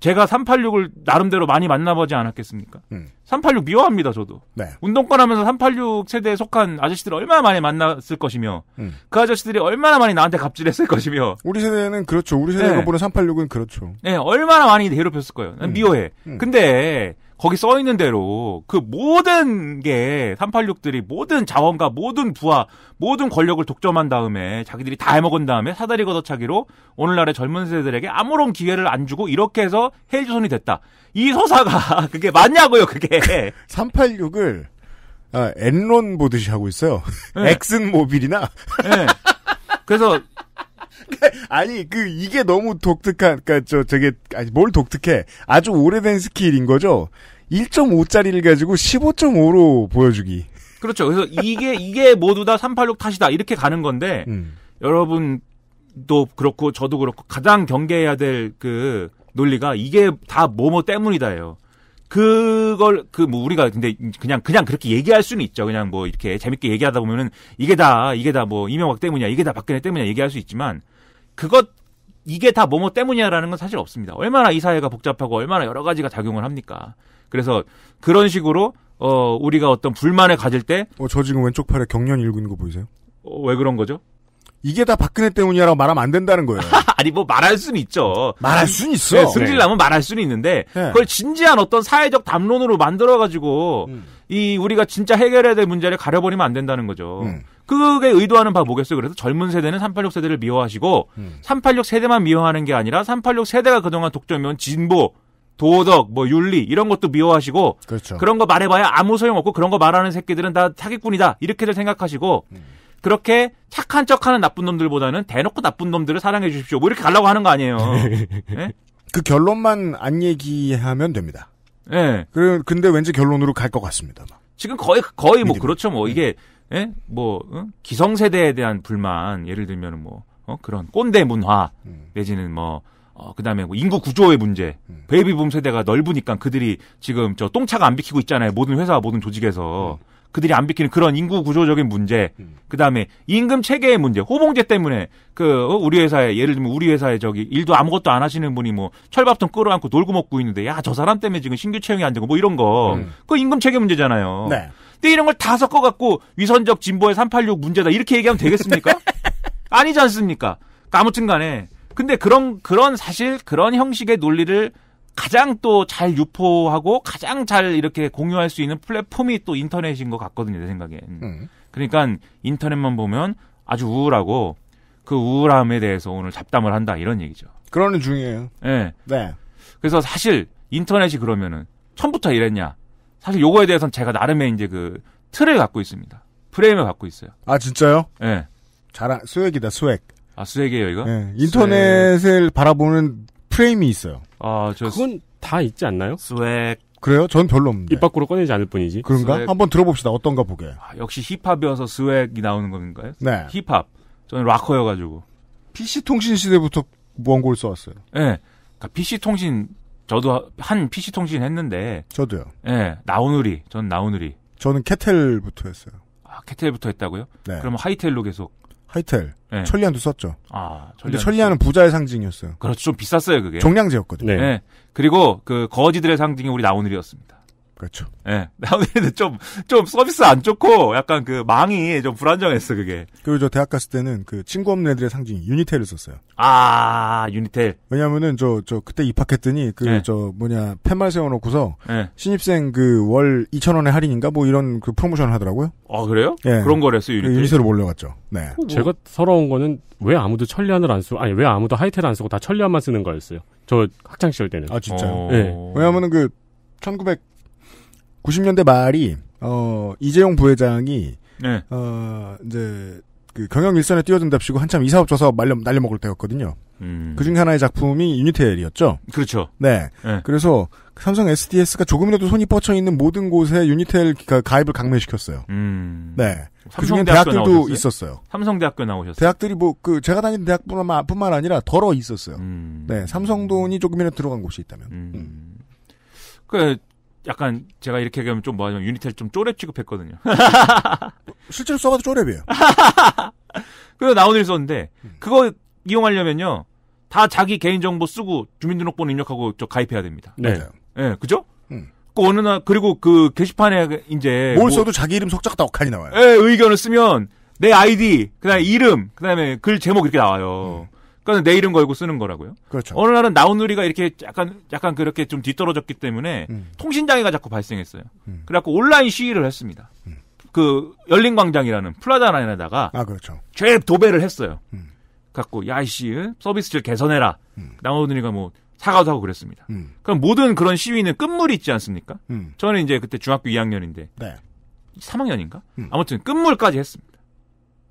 제가 386을 나름대로 많이 만나보지 않았겠습니까? 음. 386 미워합니다, 저도. 네. 운동권 하면서 386 세대에 속한 아저씨들 을 얼마나 많이 만났을 것이며, 음. 그 아저씨들이 얼마나 많이 나한테 갑질했을 것이며. 우리 세대는 그렇죠. 우리 세대가 네. 보는 386은 그렇죠. 네, 얼마나 많이 괴롭혔을 거예요. 난 음. 미워해. 음. 근데, 거기 써 있는 대로 그 모든 게 386들이 모든 자원과 모든 부하, 모든 권력을 독점한 다음에 자기들이 다 해먹은 다음에 사다리 걷어차기로 오늘날의 젊은 세대들에게 아무런 기회를 안 주고 이렇게 해서 해조선이 됐다. 이 서사가 그게 맞냐고요, 그게. 386을 아, 엔론 보듯이 하고 있어요. 네. 엑슨 모빌이나. 네. 그래서 아니 그 이게 너무 독특한 그니까저되게 아니 뭘 독특해 아주 오래된 스킬인 거죠. 1.5짜리를 가지고 15.5로 보여주기. 그렇죠. 그래서 이게 이게 모두 다 386 탓이다 이렇게 가는 건데 음. 여러분도 그렇고 저도 그렇고 가장 경계해야 될 그 논리가 이게 다 뭐 뭐 때문이다예요. 그걸 그뭐 우리가 근데 그냥 그냥 그렇게 얘기할 수는 있죠. 그냥 뭐 이렇게 재밌게 얘기하다 보면은 이게 다 이게 다 뭐 이명박 때문이야, 이게 다 박근혜 때문이야 얘기할 수 있지만 그것 이게 다 뭐 뭐 때문이야라는 건 사실 없습니다. 얼마나 이 사회가 복잡하고 얼마나 여러 가지가 작용을 합니까? 그래서 그런 식으로 어 우리가 어떤 불만을 가질 때어저 지금 왼쪽 팔에 경련 일고 있는 거 보이세요? 어, 왜 그런 거죠? 이게 다 박근혜 때문이야라고 말하면 안 된다는 거예요. 아니 뭐 말할 수는 있죠. 말할 수는 네, 있어. 네, 승질 나면 말할 수는 있는데 네. 그걸 진지한 어떤 사회적 담론으로 만들어 가지고 음. 이 우리가 진짜 해결해야 될 문제를 가려버리면 안 된다는 거죠. 음. 그게 의도하는 바 뭐겠어요. 그래서 젊은 세대는 386 세대를 미워하시고 음. 386 세대만 미워하는 게 아니라 386 세대가 그동안 독점이면 진보 도덕, 뭐 윤리 이런 것도 미워하시고 그렇죠. 그런 거 말해봐야 아무 소용 없고 그런 거 말하는 새끼들은 다 사기꾼이다 이렇게들 생각하시고 음. 그렇게 착한 척하는 나쁜 놈들보다는 대놓고 나쁜 놈들을 사랑해 주십시오 뭐 이렇게 가려고 하는 거 아니에요. 네? 그 결론만 안 얘기하면 됩니다. 예. 네. 그 근데 왠지 결론으로 갈 것 같습니다. 막. 지금 거의 거의 뭐 그렇죠 뭐 네. 이게 네. 예? 뭐 응? 어? 기성세대에 대한 불만 예를 들면 뭐 어? 그런 꼰대 문화 음. 내지는 뭐 어, 그 다음에 뭐 인구 구조의 문제. 음. 베이비붐 세대가 넓으니까 그들이 지금 저 똥차가 안 비키고 있잖아요. 모든 회사와 모든 조직에서. 음. 그들이 안 비키는 그런 인구 구조적인 문제. 음. 그 다음에 임금 체계의 문제. 호봉제 때문에 그, 어, 우리 회사에, 예를 들면 우리 회사에 저기 일도 아무것도 안 하시는 분이 뭐 철밥통 끌어안고 놀고 먹고 있는데 야, 저 사람 때문에 지금 신규 채용이 안 되고 뭐 이런 거. 그 임금 체계 문제잖아요. 네. 근데 이런 걸 다 섞어갖고 위선적 진보의 386 문제다. 이렇게 얘기하면 되겠습니까? 아니지 않습니까? 아무튼 간에 근데 그런 그런 사실 그런 형식의 논리를 가장 또 잘 유포하고 가장 잘 이렇게 공유할 수 있는 플랫폼이 또 인터넷인 것 같거든요 내 생각엔. 음. 그러니까 인터넷만 보면 아주 우울하고 그 우울함에 대해서 오늘 잡담을 한다 이런 얘기죠. 그러는 중이에요. 네. 네. 그래서 사실 인터넷이 그러면은 처음부터 이랬냐? 사실 요거에 대해서는 제가 나름의 이제 그 틀을 갖고 있습니다. 프레임을 갖고 있어요. 아 진짜요? 네. 잘 수액이다 아, 수액. 아, 쓰레기예요, 이거? 네. 인터넷을 쓰 바라보는 프레임이 있어요. 아, 저 그건 다 있지 않나요? 스웩. 그래요? 전 별로 없는데. 입 밖으로 꺼내지 않을 뿐이지. 그런가? 스웩. 한번 들어봅시다. 어떤가 보게. 아, 역시 힙합이어서 스웩이 나오는 건가요? 네. 힙합. 저는 락커여가지고. PC 통신 시대부터 원고를 써왔어요. 네. 그러니까 PC 통신 저도 한 PC 통신 했는데. 저도요. 네. 예, 나우누리. 전 나우누리. 저는 캐텔부터 했어요. 아, 캐텔부터 했다고요? 네. 그럼 하이텔로 계속. 하이텔, 네. 천리안도 썼죠. 아, 천리안 근데 천리안은 부자의 상징이었어요. 그렇죠. 좀 비쌌어요, 그게. 종량제였거든요. 네. 네. 그리고 그 거지들의 상징이 우리 나오늘이었습니다. 그렇죠. 예. 아무튼 좀, 좀 서비스 안 좋고 약간 그 망이 좀 불안정했어, 그게. 그리고 저 대학 갔을 때는 그 친구 없는 애들의 상징이 유니텔을 썼어요. 아, 유니텔. 왜냐면은 저, 저 그때 입학했더니 그, 예. 저 뭐냐, 팻말 세워놓고서 예. 신입생 그 월2 0 0 0원의 할인인가 뭐 이런 그 프로모션 을 하더라고요. 아, 그래요? 예. 그런 거랬어요, 그 유니텔. 유니텔을 몰려갔죠. 네. 어, 뭐. 제가 서러운 거는 왜 아무도 천리안을 안 쓰고, 아니, 왜 아무도 하이텔 안 쓰고 다 천리안만 쓰는 거였어요. 저 학창시절 때는. 아, 진짜요? 어... 네. 왜냐면은 그, 1900, 90년대 말이 어 이재용 부회장이 네. 어 이제 그 경영 일선에 뛰어든답시고 한참 이 사업 저사 말려 날려 먹을 때였거든요. 음. 그중 하나의 작품이 유니텔이었죠. 그렇죠. 네. 네. 그래서 삼성 SDS가 조금이라도 손이 뻗쳐 있는 모든 곳에 유니텔 가입을 강매시켰어요. 음. 네. 그중에 대학들도 나오셨어요? 있었어요. 삼성대학교 나오셨어요. 대학들이 뭐 그 제가 다닌 대학뿐만 아니라 덜어 있었어요. 음. 네. 삼성 돈이 조금이라도 들어간 곳이 있다면. 음. 음. 그 약간 제가 이렇게 얘기하면 좀 뭐하면 냐 유니텔 좀 쪼렙 취급했거든요. 실제로 써봐도 쪼렙이에요. 그래서 나온 일 썼는데 음. 그거 이용하려면요 다 자기 개인 정보 쓰고 주민등록번호 입력하고 저 가입해야 됩니다. 네, 네. 예, 네, 그죠? 음. 그 어느 날 그리고 그 게시판에 이제 뭘 뭐 써도 자기 이름 석자가 다 억한이 나와요. 예, 의견을 쓰면 내 아이디, 그다음에 이름, 그다음에 글 제목 이렇게 나와요. 음. 그러니까 내 이름 걸고 쓰는 거라고요. 그렇죠. 어느 날은 나우누리가 이렇게 약간 약간 그렇게 좀 뒤떨어졌기 때문에 음. 통신 장애가 자꾸 발생했어요. 음. 그래갖고 온라인 시위를 했습니다. 음. 그 열린 광장이라는 플라자 안에다가 아 그렇죠. 죄 도배를 했어요. 음. 갖고 야이씨 서비스질 개선해라. 음. 나우누리가 뭐 사과도 하고 그랬습니다. 음. 그럼 모든 그런 시위는 끝물이 있지 않습니까? 저는 이제 그때 중학교 2학년인데 네. 3학년인가? 아무튼 끝물까지 했습니다.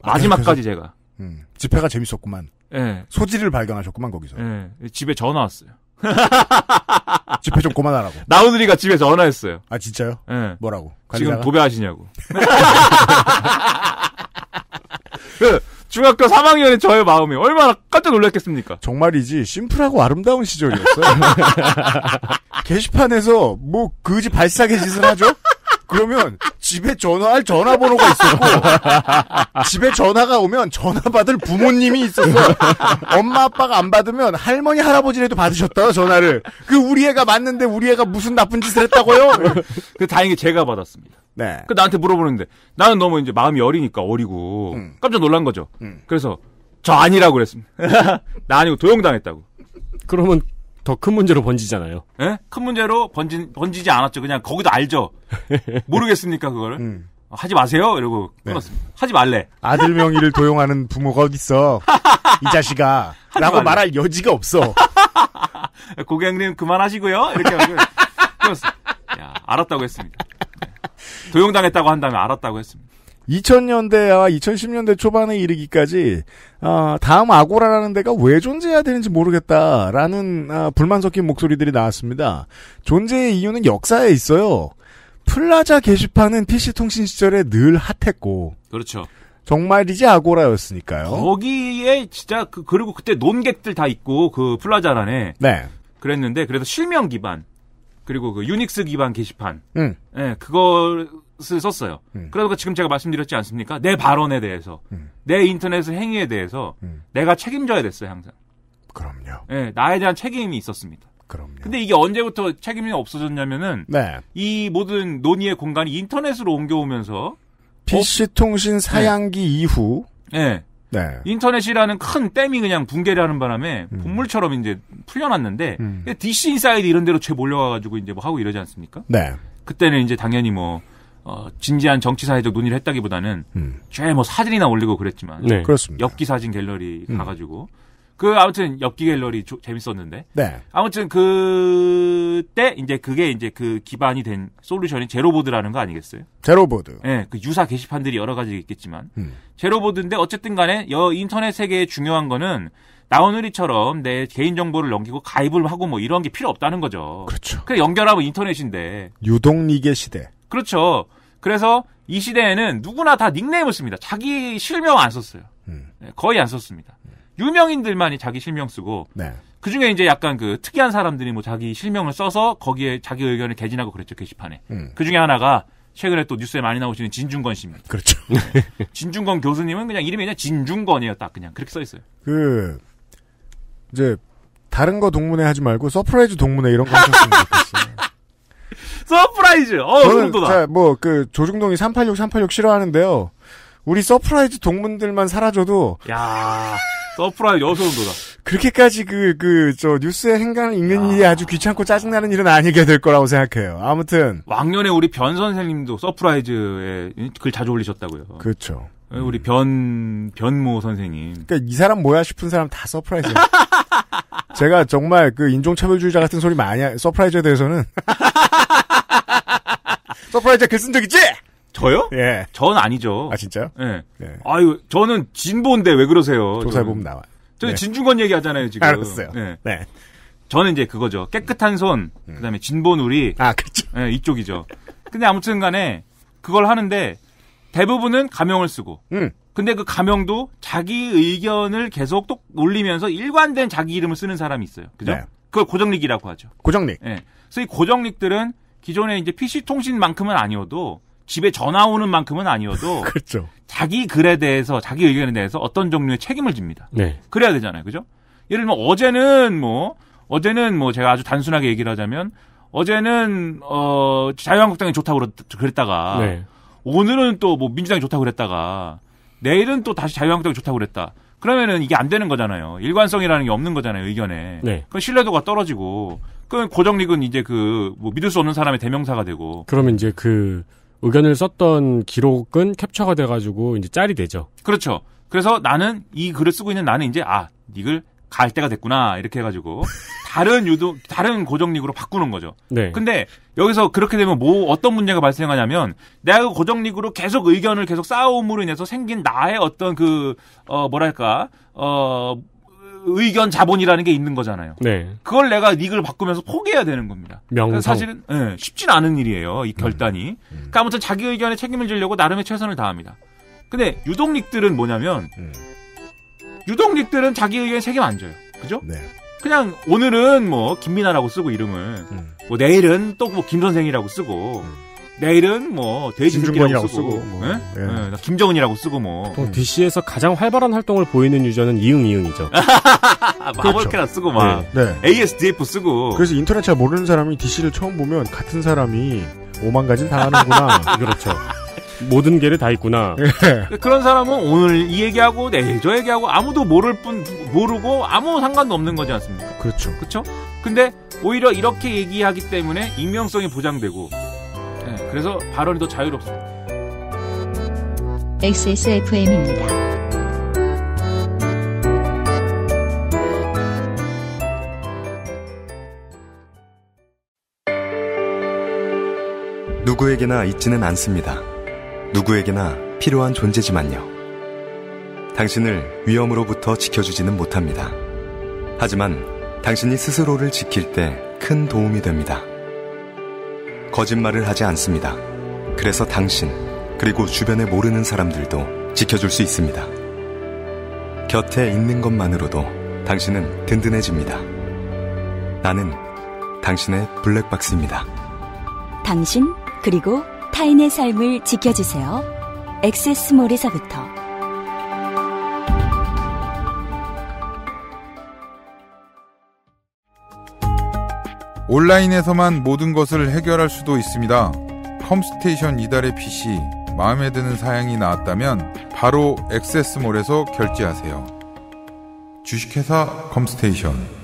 아, 마지막까지 아, 제가. 음, 집회가 재밌었구만. 예. 소지를 발견하셨구만 거기서. 예. 집에 전화 왔어요. 집회 좀 그만하라고. 나우누리가 집에 전화했어요. 아 진짜요? 예. 뭐라고? 관리자가? 지금 도배하시냐고. 그 중학교 3학년의 저의 마음이 얼마나 깜짝 놀랐겠습니까? 정말이지 심플하고 아름다운 시절이었어요. 게시판에서 뭐 그지 발사계 짓을 하죠? 그러면 집에 전화할 전화번호가 있었고 집에 전화가 오면 전화 받을 부모님이 있었어. 엄마 아빠가 안 받으면 할머니 할아버지라도 받으셨다요 전화를. 그 우리 애가 맞는데 우리 애가 무슨 나쁜 짓을 했다고요? 그 다행히 제가 받았습니다. 네. 그 나한테 물어보는데 나는 너무 이제 마음이 어리니까 어리고 음. 깜짝 놀란 거죠. 음. 그래서 저 아니라고 그랬습니다. 나 아니고 도용당했다고. 그러면 더큰 문제로 번지잖아요. 예? 큰 문제로 번지, 번지지 않았죠. 그냥 거기도 알죠. 모르겠습니까, 그거를? 음. 하지 마세요. 이러고 네. 끊었습니다. 네. 하지 말래. 아들 명의를 도용하는 부모가 어딨어. 이 자식아. 라고 말래. 말할 여지가 없어. 고객님 그만하시고요. 이렇게 하고 끊었어요. 야, 알았다고 했습니다. 네. 도용당했다고 한다면 알았다고 했습니다. 2000년대와 2010년대 초반에 이르기까지 아, 다음 아고라라는 데가 왜 존재해야 되는지 모르겠다라는 아, 불만 섞인 목소리들이 나왔습니다. 존재의 이유는 역사에 있어요. 플라자 게시판은 PC 통신 시절에 늘 핫했고 그렇죠. 정말이지 아고라였으니까요. 거기에 진짜 그, 그리고 그때 논객들 다 있고 그 플라자 란에 네. 그랬는데 그래서 실명 기반 그리고 그 유닉스 기반 게시판. 음. 응. 예, 그걸 썼어요. 음. 그러니까 지금 제가 말씀드렸지 않습니까? 내 발언에 대해서, 음. 내 인터넷 행위에 대해서 음. 내가 책임져야 됐어요 항상. 그럼요. 예, 네, 나에 대한 책임이 있었습니다. 그럼요. 근데 이게 언제부터 책임이 없어졌냐면은 네. 이 모든 논의의 공간이 인터넷으로 옮겨오면서 PC 어? 통신 사양기 네. 이후 네. 네. 인터넷이라는 큰 댐이 그냥 붕괴를 하는 바람에 음. 본물처럼 이제 풀려났는데 음. DC 인사이드 이런 데로 죄 몰려가가지고 이제 뭐 하고 이러지 않습니까? 네. 그때는 이제 당연히 뭐 어, 진지한 정치 사회적 논의를 했다기보다는 음. 죄뭐 사진이나 올리고 그랬지만 네. 그렇습니다. 엽기 사진 갤러리 음. 가가지고 그 아무튼 엽기 갤러리 조, 재밌었는데 네. 아무튼 그때 이제 그게 이제 그 기반이 된 솔루션이 제로보드라는 거 아니겠어요? 제로보드. 예, 네, 그 유사 게시판들이 여러 가지 있겠지만 음. 제로보드인데 어쨌든 간에 여 인터넷 세계에 중요한 거는 나우누리처럼내 개인 정보를 넘기고 가입을 하고 뭐 이런 게 필요 없다는 거죠. 그렇죠. 그 연결하면 인터넷인데. 유동리계 시대. 그렇죠. 그래서 이 시대에는 누구나 다 닉네임을 씁니다. 자기 실명 안 썼어요. 음. 네, 거의 안 썼습니다. 유명인들만이 자기 실명 쓰고 네. 그 중에 이제 약간 그 특이한 사람들이 뭐 자기 실명을 써서 거기에 자기 의견을 개진하고 그랬죠 게시판에. 음. 그 중에 하나가 최근에 또 뉴스에 많이 나오시는 진중권 씨입니다. 그렇죠. 네. 진중권 교수님은 그냥 이름이 그냥 진중권이었다 그냥 그렇게 써 있어요. 그 이제 다른 거 동문회 하지 말고 서프라이즈 동문회 이런 거 하셨으면 좋겠어요. 서프라이즈. 어, 저는 뭐그 조중동이 386 386 싫어하는데요. 우리 서프라이즈 동문들만 사라져도 야 서프라이즈 여소름돋다 그렇게까지 그 그 저 뉴스의 행간을 읽는 야. 일이 아주 귀찮고 짜증나는 일은 아니게 될 거라고 생각해요. 아무튼 왕년에 우리 변 선생님도 서프라이즈에 글 자주 올리셨다고요. 그렇죠. 네, 우리 변 변모 선생님. 그러니까 이 사람 뭐야 싶은 사람 다 서프라이즈. 제가 정말 그 인종차별주의자 같은 소리 많이 하, 서프라이즈에 대해서는 서프라이즈 글쓴 적이지 저요? 예. 전 아니죠. 아 진짜요? 예. 예. 아유 저는 진보인데 왜 그러세요? 조사해 보면 나와. 저 네. 예. 진중권 얘기하잖아요 지금. 알았어요. 예. 네. 저는 이제 그거죠. 깨끗한 손, 음. 그다음에 진보 누리. 아그죠 예, 이쪽이죠. 근데 아무튼간에 그걸 하는데 대부분은 가명을 쓰고. 음. 근데 그 가명도 자기 의견을 계속 똑 올리면서 일관된 자기 이름을 쓰는 사람이 있어요. 그죠? 네. 그걸 고정릭이라고 하죠. 고정릭. 예. 그래서 이 고정릭들은 기존에 이제 PC 통신만큼은 아니어도 집에 전화 오는 만큼은 아니어도 그렇죠. 자기 글에 대해서 자기 의견에 대해서 어떤 종류의 책임을 집니다. 네. 그래야 되잖아요. 그죠? 예를 들면 어제는 뭐 어제는 뭐 제가 아주 단순하게 얘기를 하자면 어제는 어 자유한국당이 좋다고 그랬다가 네. 오늘은 또뭐 민주당이 좋다고 그랬다가 내일은 또 다시 자유한국당이 좋다고 그랬다. 그러면은 이게 안 되는 거잖아요. 일관성이라는 게 없는 거잖아요, 의견에. 네. 그 신뢰도가 떨어지고 그 고정릭은 이제 그뭐 믿을 수 없는 사람의 대명사가 되고. 그러면 이제 그 의견을 썼던 기록은 캡처가 돼가지고 이제 짤이 되죠. 그렇죠. 그래서 나는 이 글을 쓰고 있는 나는 이제 아 이걸 갈 때가 됐구나 이렇게 해가지고 다른 유도 다른 고정릭으로 바꾸는 거죠. 네. 근데 여기서 그렇게 되면 뭐 어떤 문제가 발생하냐면 내가 그 고정릭으로 계속 의견을 계속 쌓아옴으로 인해서 생긴 나의 어떤 그어 뭐랄까 어 의견 자본이라는 게 있는 거잖아요. 네. 그걸 내가 닉을 바꾸면서 포기해야 되는 겁니다. 명성. 사실은 네, 쉽진 않은 일이에요. 이 음. 결단이. 음. 음. 그러니까 아무튼 자기 의견에 책임을 지려고 나름의 최선을 다합니다. 근데 유독 닉들은 뭐냐면 음. 유독 닉들은 자기 의견에 책임 안 져요. 그죠? 네. 그냥 오늘은 뭐 김민아라고 쓰고 이름을 음. 뭐 내일은 또뭐김 선생이라고 쓰고 음. 내일은 뭐 돼지 김준이라고 쓰고, 쓰고 뭐. 네? 네. 네. 김정은이라고 쓰고 뭐 보통 DC에서 가장 활발한 활동을 보이는 유저는 이응 이응이죠. 마법캐나 쓰고 막 네. 네. ASDF 쓰고 그래서 인터넷 잘 모르는 사람이 DC를 처음 보면 같은 사람이 오만 가진 다 하는구나. 그렇죠. 모든 개를 다 있구나. 예. 그런 사람은 오늘 이 얘기하고 내일 저 얘기하고 아무도 모를 뿐 모르고 아무 상관도 없는 거지 않습니까? 그렇죠. 그렇죠? 근데 오히려 이렇게 얘기하기 때문에 익명성이 보장되고 네, 그래서 발언이 더 자유롭습니다. XSFM입니다. 누구에게나 있지는 않습니다. 누구에게나 필요한 존재지만요. 당신을 위험으로부터 지켜주지는 못합니다. 하지만 당신이 스스로를 지킬 때 큰 도움이 됩니다. 거짓말을 하지 않습니다. 그래서 당신, 그리고 주변에 모르는 사람들도 지켜줄 수 있습니다. 곁에 있는 것만으로도 당신은 든든해집니다. 나는 당신의 블랙박스입니다. 당신, 그리고 타인의 삶을 지켜주세요. 엑세스몰에서부터 온라인에서만 모든 것을 해결할 수도 있습니다. 컴스테이션 이달의 PC 마음에 드는 사양이 나왔다면 바로 액세스몰에서 결제하세요. 주식회사 컴스테이션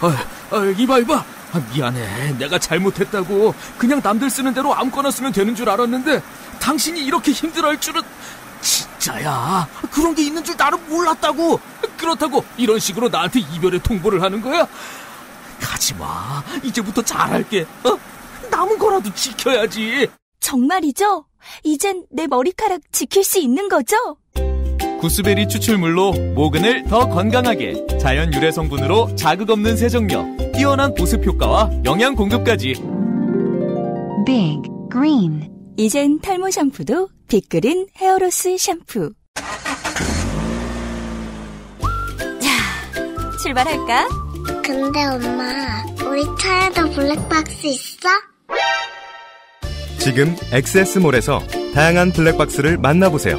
어, 어, 이봐 이봐 아, 미안해 내가 잘못했다고 그냥 남들 쓰는 대로 아무거나 쓰면 되는 줄 알았는데 당신이 이렇게 힘들어할 줄은 진짜야? 그런 게 있는 줄 나는 몰랐다고. 그렇다고 이런 식으로 나한테 이별의 통보를 하는 거야? 가지 마. 이제부터 잘할게. 어? 남은 거라도 지켜야지. 정말이죠? 이젠 내 머리카락 지킬 수 있는 거죠? 구스베리 추출물로 모근을 더 건강하게 자연 유래 성분으로 자극 없는 세정력, 뛰어난 보습 효과와 영양 공급까지. Big Green. 이젠 탈모 샴푸도 빅그린 헤어로스 샴푸. 자, 출발할까? 근데 엄마, 우리 차에도 블랙박스 있어? 지금 x s 몰에서 다양한 블랙박스를 만나보세요.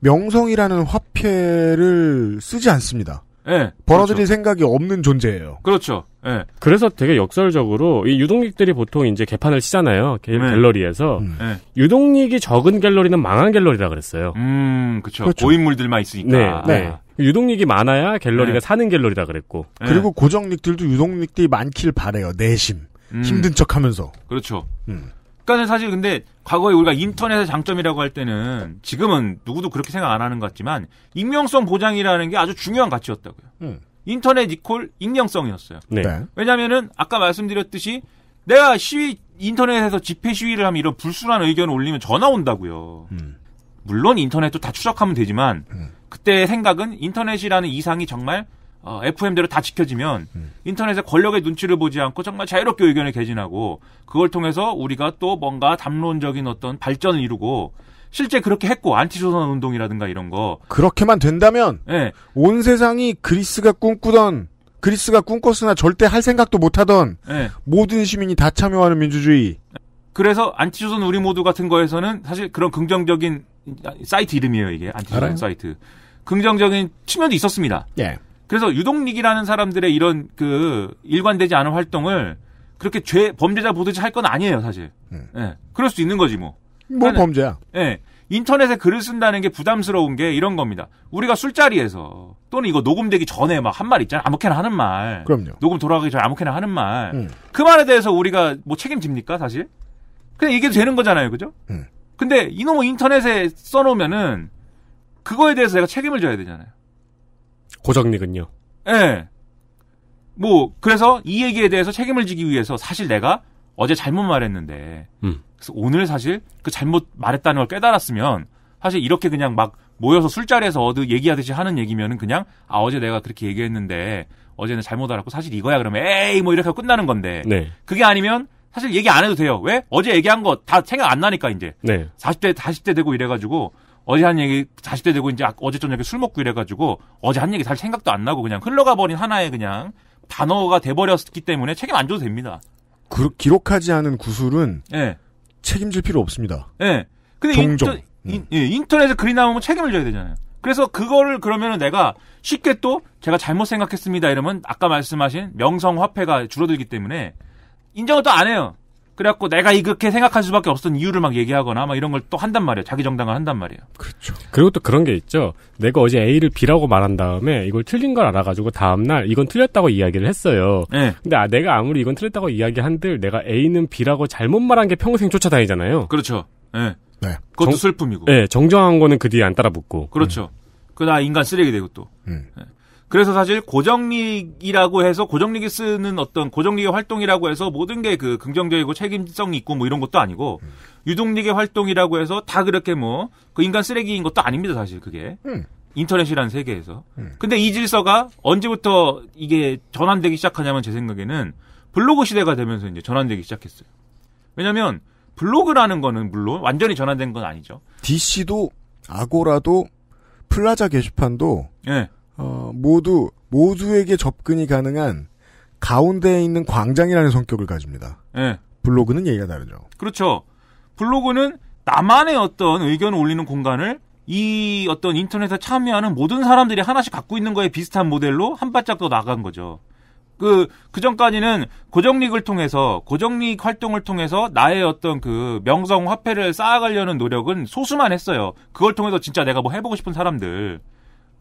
명성이라는 화폐를 쓰지 않습니다. 예. 벌어들일 그렇죠. 생각이 없는 존재예요. 그렇죠. 예. 그래서 되게 역설적으로 이 유동릭들이 보통 이제 개판을 치잖아요. 갤, 네. 러리에서 음. 네. 예. 유동릭이 적은 갤러리는 망한 갤러리라 그랬어요. 음, 그렇죠. 그렇죠. 고인물들만 있으니까. 네. 예. 네. 유동릭이 많아야 갤러리가 네. 사는 갤러리다 그랬고. 예. 그리고 고정릭들도 유동릭들이 많길 바래요. 내심. 음. 힘든 척하면서. 그렇죠. 음. 그러니까 사실 근데 과거에 우리가 인터넷의 장점이라고 할 때는 지금은 누구도 그렇게 생각 안 하는 것 같지만 익명성 보장이라는 게 아주 중요한 가치였다고요. 음. 인터넷 이콜 익명성이었어요. 네. 네. 왜냐면은 하 아까 말씀드렸듯이 내가 시위 인터넷에서 집회 시위를 하면 이런 불순한 의견을 올리면 전화 온다고요. 음. 물론 인터넷도 다 추적하면 되지만 음. 그때 생각은 인터넷이라는 이상이 정말 어, FM대로 다 지켜지면 음. 인터넷의 권력의 눈치를 보지 않고 정말 자유롭게 의견을 개진하고 그걸 통해서 우리가 또 뭔가 담론적인 어떤 발전을 이루고 실제 그렇게 했고 안티조선 운동이라든가 이런 거 그렇게만 된다면 네. 온 세상이 그리스가 꿈꾸던 그리스가 꿈꿨으나 절대 할 생각도 못하던 네. 모든 시민이 다 참여하는 민주주의 그래서 안티조선 우리 모두 같은 거에서는 사실 그런 긍정적인 사이트 이름이에요 이게 안티조선 알아요? 사이트 긍정적인 측면도 있었습니다. 예. 그래서 유동닉이라는 사람들의 이런 그 일관되지 않은 활동을 그렇게 죄 범죄자 보듯이 할 건 아니에요 사실. 음. 예. 그럴 수 있는 거지 뭐. 뭐 범죄야? 예. 인터넷에 글을 쓴다는 게 부담스러운 게 이런 겁니다. 우리가 술자리에서 또는 이거 녹음되기 전에 막 한 말 있잖아요. 아무렇게나 하는 말. 그럼요. 녹음 돌아가기 전에 아무렇게나 하는 말. 음. 그 말에 대해서 우리가 뭐 책임집니까 사실? 그냥 이게 되는 거잖아요, 그죠? 음. 근데 이놈의 인터넷에 써놓으면은 그거에 대해서 내가 책임을 져야 되잖아요. 고정릭은요. 예. 네. 뭐 그래서 이 얘기에 대해서 책임을 지기 위해서 사실 내가 어제 잘못 말했는데 음. 그래서 오늘 사실 그 잘못 말했다는 걸 깨달았으면 사실 이렇게 그냥 막 모여서 술자리에서 어드 얘기하듯이 하는 얘기면은 그냥 아 어제 내가 그렇게 얘기했는데 어제는 잘못 알았고 사실 이거야 그러면 에이 뭐 이렇게 하고 끝나는 건데 네. 그게 아니면 사실 얘기 안 해도 돼요 왜 어제 얘기한 거 다 생각 안 나니까 이제 네. 40대 40대 되고 이래가지고 어제 한 얘기 40대 되고 이제 아, 어제 저녁에 술 먹고 이래가지고 어제 한 얘기 잘 생각도 안 나고 그냥 흘러가 버린 하나의 그냥 단어가 돼버렸기 때문에 책임 안 줘도 됩니다. 그, 기록하지 않은 구술은 네. 책임질 필요 없습니다. 예. 네. 근데 예, 종종. 인터, 음. 넷에 글이 나오면 책임을 져야 되잖아요. 그래서 그거를 그러면은 내가 쉽게 또 제가 잘못 생각했습니다 이러면 아까 말씀하신 명성화폐가 줄어들기 때문에 인정을 또 안 해요. 그래갖고 내가 이렇게 생각할 수밖에 없었던 이유를 막 얘기하거나 막 이런 걸 또 한단 말이에요. 자기 정당을 한단 말이에요. 그렇죠. 그리고 또 그런 게 있죠. 내가 어제 A를 B라고 말한 다음에 이걸 틀린 걸 알아가지고 다음날 이건 틀렸다고 이야기를 했어요. 네. 근데 아, 내가 아무리 이건 틀렸다고 이야기한들 내가 A는 B라고 잘못 말한 게 평생 쫓아다니잖아요. 그렇죠. 네. 네. 그것도 정, 슬픔이고. 네, 정정한 거는 그 뒤에 안 따라 붙고. 그렇죠. 음. 그나 인간 쓰레기 되고 또. 음. 네. 그래서 사실 고정리이라고 해서 고정리이 쓰는 어떤 고정리의 활동이라고 해서 모든 게 그 긍정적이고 책임성 있고 뭐 이런 것도 아니고 음. 유동리의 활동이라고 해서 다 그렇게 뭐 그 인간 쓰레기인 것도 아닙니다 사실 그게 음. 인터넷이라는 세계에서 음. 근데 이 질서가 언제부터 이게 전환되기 시작하냐면 제 생각에는 블로그 시대가 되면서 이제 전환되기 시작했어요 왜냐하면 블로그라는 거는 물론 완전히 전환된 건 아니죠 DC도 아고라도 플라자 게시판도 네. 어, 모두 모두에게 접근이 가능한 가운데에 있는 광장이라는 성격을 가집니다. 네. 블로그는 얘기가 다르죠. 그렇죠. 블로그는 나만의 어떤 의견을 올리는 공간을 이 어떤 인터넷에 참여하는 모든 사람들이 하나씩 갖고 있는 거에 비슷한 모델로 한 발짝 더 나간 거죠. 그, 그 전까지는 고정릭을 통해서, 고정릭 활동을 통해서 나의 어떤 그 명성 화폐를 쌓아가려는 노력은 소수만 했어요. 그걸 통해서 진짜 내가 뭐 해보고 싶은 사람들.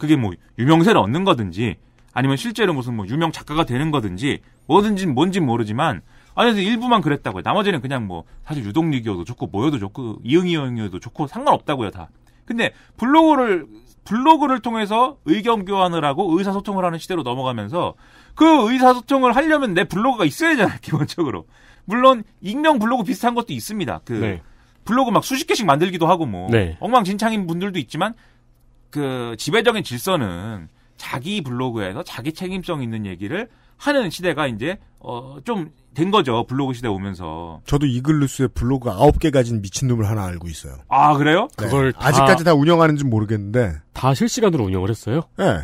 그게 뭐 유명세를 얻는 거든지 아니면 실제로 무슨 뭐 유명 작가가 되는 거든지 뭐든지 뭔지 모르지만 아니 서 일부만 그랬다고요. 나머지는 그냥 뭐 사실 유동리기어도 좋고 뭐여도 좋고 이응이응이어도 좋고 상관없다고요 다. 근데 블로그를 블로그를 통해서 의견 교환을 하고 의사소통을 하는 시대로 넘어가면서 그 의사소통을 하려면 내 블로그가 있어야 되잖아 기본적으로. 물론 익명 블로그 비슷한 것도 있습니다. 그 네. 블로그 막 수십 개씩 만들기도 하고 뭐 네. 엉망진창인 분들도 있지만 그 지배적인 질서는 자기 블로그에서 자기 책임성 있는 얘기를 하는 시대가 이제 어좀 된 거죠 블로그 시대 오면서. 저도 이글루스의 블로그 아홉 개 가진 미친놈을 하나 알고 있어요. 아 그래요? 네. 그걸 다 아직까지 다 운영하는지 모르겠는데 다 실시간으로 운영을 했어요? 네.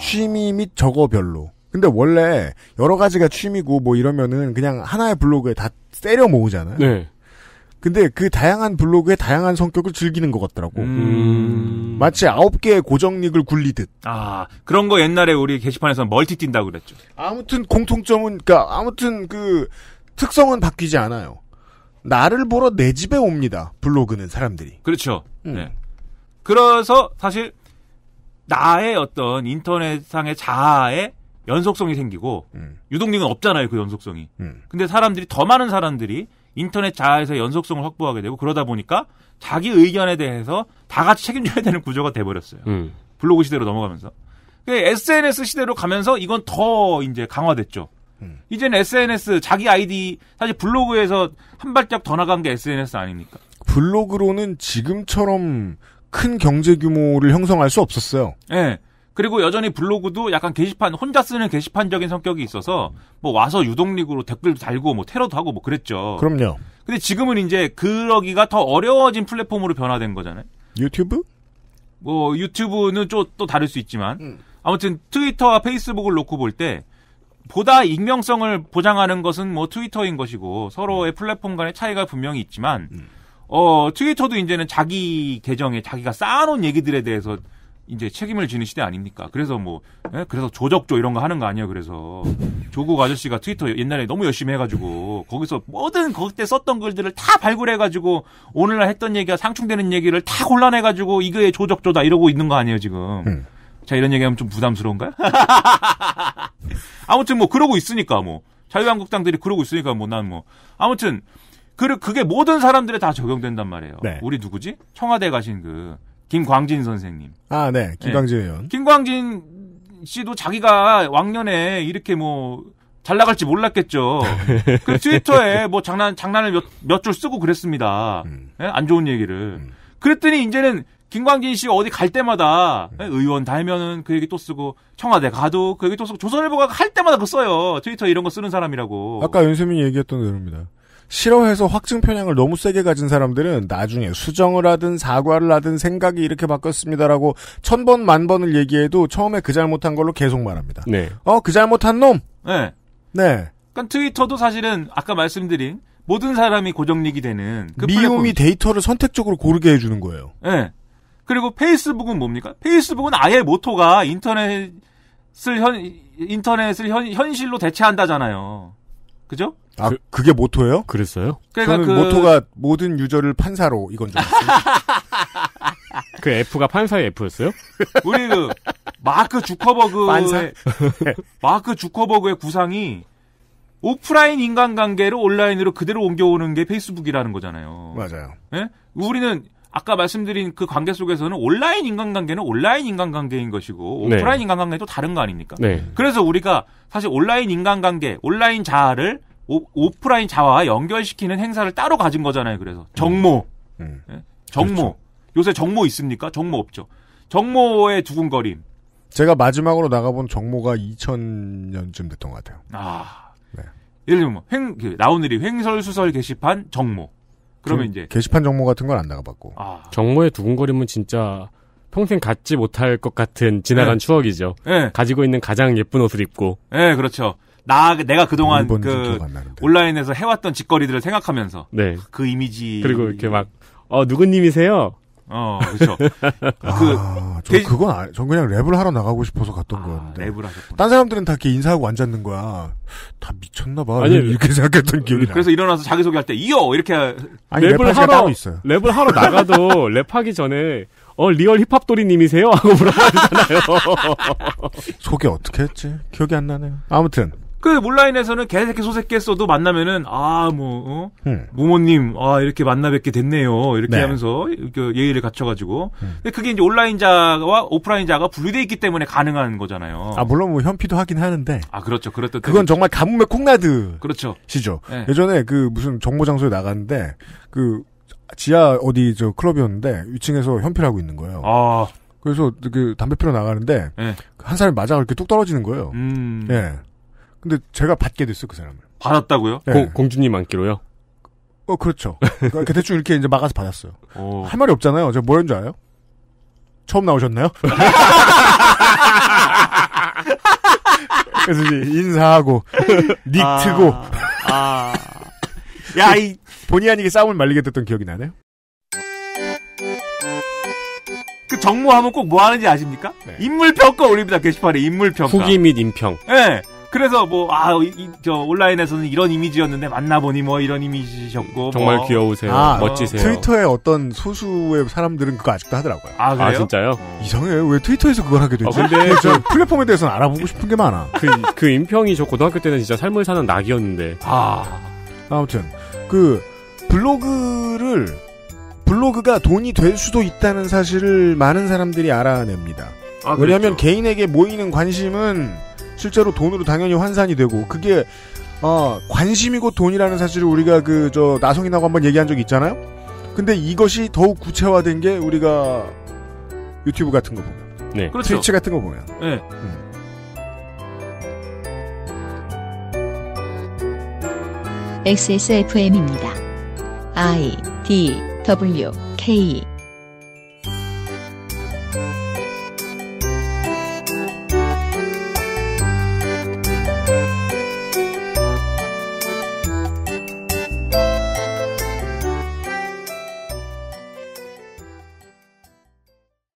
취미 및 저거별로. 근데 원래 여러 가지가 취미고 뭐 이러면은 그냥 하나의 블로그에 다 때려 모으잖아요. 네. 근데 그 다양한 블로그의 다양한 성격을 즐기는 것 같더라고. 음. 음... 마치 아홉 개의 고정닉을 굴리듯. 아 그런 거 옛날에 우리 게시판에서 멀티 뛴다고 그랬죠. 아무튼 공통점은 그러니까 아무튼 그 특성은 바뀌지 않아요. 나를 보러 내 집에 옵니다. 블로그는 사람들이. 그렇죠. 음. 네. 그래서 사실 나의 어떤 인터넷상의 자아에 연속성이 생기고 음. 유독링은 없잖아요 그 연속성이. 음. 근데 사람들이 더 많은 사람들이 인터넷 자에서 아 연속성을 확보하게 되고 그러다 보니까 자기 의견에 대해서 다 같이 책임져야 되는 구조가 돼버렸어요. 음. 블로그 시대로 넘어가면서. SNS 시대로 가면서 이건 더 이제 강화됐죠. 음. 이제는 SNS 자기 아이디 사실 블로그에서 한 발짝 더 나간 게 SNS 아닙니까? 블로그로는 지금처럼 큰 경제 규모를 형성할 수 없었어요. 네. 그리고 여전히 블로그도 약간 게시판 혼자 쓰는 게시판적인 성격이 있어서 뭐 와서 유동리그로 댓글도 달고 뭐 테러도 하고 뭐 그랬죠. 그럼요. 근데 지금은 이제 그러기가 더 어려워진 플랫폼으로 변화된 거잖아요. 유튜브? 뭐 유튜브는 좀또 다를 수 있지만 음. 아무튼 트위터와 페이스북을 놓고 볼 때 보다 익명성을 보장하는 것은 뭐 트위터인 것이고 서로의 음. 플랫폼 간의 차이가 분명히 있지만 음. 어 트위터도 이제는 자기 계정에 자기가 쌓아놓은 얘기들에 대해서 이제 책임을 지는 시대 아닙니까? 그래서 뭐 예? 그래서 조적조 이런 거 하는 거 아니에요. 그래서 조국 아저씨가 트위터 옛날에 너무 열심히 해가지고 거기서 모든 그때 썼던 글들을 다 발굴해가지고 오늘날 했던 얘기가 상충되는 얘기를 다 혼란해가지고 이거에 조적조다 이러고 있는 거 아니에요 지금? 음. 자 이런 얘기하면 좀 부담스러운가요? 아무튼 뭐 그러고 있으니까 뭐 자유한국당들이 그러고 있으니까 뭐 난뭐 뭐. 아무튼 그 그게 모든 사람들에 다 적용된단 말이에요. 네. 우리 누구지? 청와대 가신 그 김광진 선생님. 아, 네. 김광진 네. 의원. 김광진 씨도 자기가 왕년에 이렇게 뭐, 잘 나갈지 몰랐겠죠. 그 트위터에 뭐 장난, 장난을 몇, 몇 줄 쓰고 그랬습니다. 음. 네? 안 좋은 얘기를. 음. 그랬더니 이제는 김광진 씨 어디 갈 때마다 음. 네? 의원 달면은 그 얘기 또 쓰고 청와대 가도 그 얘기 또 쓰고 조선일보가 할 때마다 그 써요 트위터 이런 거 쓰는 사람이라고 아까 윤세민이 얘기했던 내용입니다 싫어해서 확증 편향을 너무 세게 가진 사람들은 나중에 수정을 하든 사과를 하든 생각이 이렇게 바뀌었습니다라고 천 번 만 번을 얘기해도 처음에 그 잘못한 걸로 계속 말합니다. 네. 어그 잘못한 놈. 네. 네. 그러니까 트위터도 사실은 아까 말씀드린 모든 사람이 고정릭이 되는 그 미움이 플랫폼. 데이터를 선택적으로 고르게 해주는 거예요. 네. 그리고 페이스북은 뭡니까? 페이스북은 아예 모토가 인터넷을 현 인터넷을 현, 현실로 대체한다잖아요. 그죠? 아, 그, 게 모토예요? 그랬어요? 그러니까 저는 그... 모토가 모든 유저를 판사로 이건 줄 알았어요. 그 F가 판사의 F였어요? 우리 그 마크 주커버그의 마크 주커버그의 구상이 오프라인 인간관계를 온라인으로 그대로 옮겨오는 게 페이스북이라는 거잖아요. 맞아요. 예? 우리는 아까 말씀드린 그 관계 속에서는 온라인 인간관계는 온라인 인간관계인 것이고 네. 오프라인 네. 인간관계는 또 다른 거 아닙니까? 네. 그래서 우리가 사실 온라인 인간관계, 온라인 자아를 오, 프라인 자화와 연결시키는 행사를 따로 가진 거잖아요. 그래서 정모, 음. 음. 예? 정모. 그렇죠. 요새 정모 있습니까? 정모 없죠. 정모의 두근거림. 제가 마지막으로 나가본 정모가 2000년쯤 됐던 것 같아요. 아. 네. 예를 들면, 뭐 횡, 그 나오늘이 횡설수설 게시판 정모. 그러면 그 이제. 게시판 정모 같은 건 안 나가봤고. 아. 정모의 두근거림은 진짜 평생 갖지 못할 것 같은 지나간 네. 추억이죠. 네. 가지고 있는 가장 예쁜 옷을 입고. 네, 그렇죠. 나 내가 그동안 그 온라인에서 해왔던 짓거리들을 생각하면서 네. 그 이미지 그리고 이렇게 막 어 누구님이세요? 어 그렇죠. 그 아, 저데 그건 아, 전 그냥 랩을 하러 나가고 싶어서 갔던 아, 거였는데. 랩을 하셨구딴 사람들은 다 이렇게 인사하고 앉았는 거야. 다 미쳤나 봐. 아니 이렇게 생각했던 기억이 나. 그래서 일어나서 자기 소개할 때 이어 이렇게 아니, 랩을, 하러 있어요. 랩을 하러 나가도 랩하기 전에 어 리얼 힙합 돌이님이세요 하고 물어봐야 되잖아요. 소개 어떻게 했지? 기억이 안 나네요. 아무튼 그온라인에서는 개새끼 소새끼 써도 만나면은 아뭐 어? 음. 모모님 아 이렇게 만나 뵙게 됐네요 이렇게 네. 하면서 그 예의를 갖춰가지고 음. 근데 그게 이제 온라인자와 오프라인자가 분리돼 있기 때문에 가능한 거잖아요. 아 물론 뭐 현피도 하긴 하는데 아 그렇죠 그렇다 그건 정말 가뭄의 콩나드 그렇죠 시죠 네. 예전에 그 무슨 정모 장소에 나갔는데 그 지하 어디 저 클럽이었는데 위층에서 현피를 하고 있는 거예요. 아 그래서 그 담배 피러 나가는데 네. 한 사람이 맞아 이렇게 뚝 떨어지는 거예요. 음. 예. 근데 제가 받게 됐어요, 그 사람을. 받았다고요? 네. 고, 공주님 안기로요? 어, 그렇죠. 그러니까 대충 이렇게 이제 막아서 받았어요. 오. 어. 할 말이 없잖아요. 제가 뭐라는 줄 알아요? 처음 나오셨나요? 그래서 이제 인사하고, 닉 트고. 아, 아. 야, 이, 본의 아니게 싸움을 말리게 됐던 기억이 나네요. 그 정모하면 꼭 뭐 하는지 아십니까? 네. 인물평가 올립니다, 게시판에 인물평가. 후기 및 인평. 예. 네. 그래서 뭐아저 온라인에서는 이런 이미지였는데 만나보니 뭐 이런 이미지셨고 뭐. 정말 뭐. 귀여우세요, 아, 멋지세요. 트위터에 어떤 소수의 사람들은 그거 아직도 하더라고요. 아, 아 그래요? 아 진짜요? 어. 이상해 왜 트위터에서 그걸 하게 되지? 아, 근데 저 그 플랫폼에 대해서는 알아보고 싶은 게 많아. 그, 그 인평이 저 고등학교 때는 진짜 삶을 사는 낙이었는데. 아 아무튼 그 블로그를 블로그가 돈이 될 수도 있다는 사실을 많은 사람들이 알아냅니다. 아, 그렇죠. 왜냐하면 그렇죠. 개인에게 모이는 관심은 실제로 돈으로 당연히 환산이 되고 그게 어, 관심이고 돈이라는 사실을 우리가 그 저나성이라고 한 번 얘기한 적이 있잖아요. 근데 이것이 더욱 구체화된 게 우리가 유튜브 같은 거 보면, 네. 그렇죠. 트위치 같은 거 보면. 네. 음. XSFM입니다. I D W K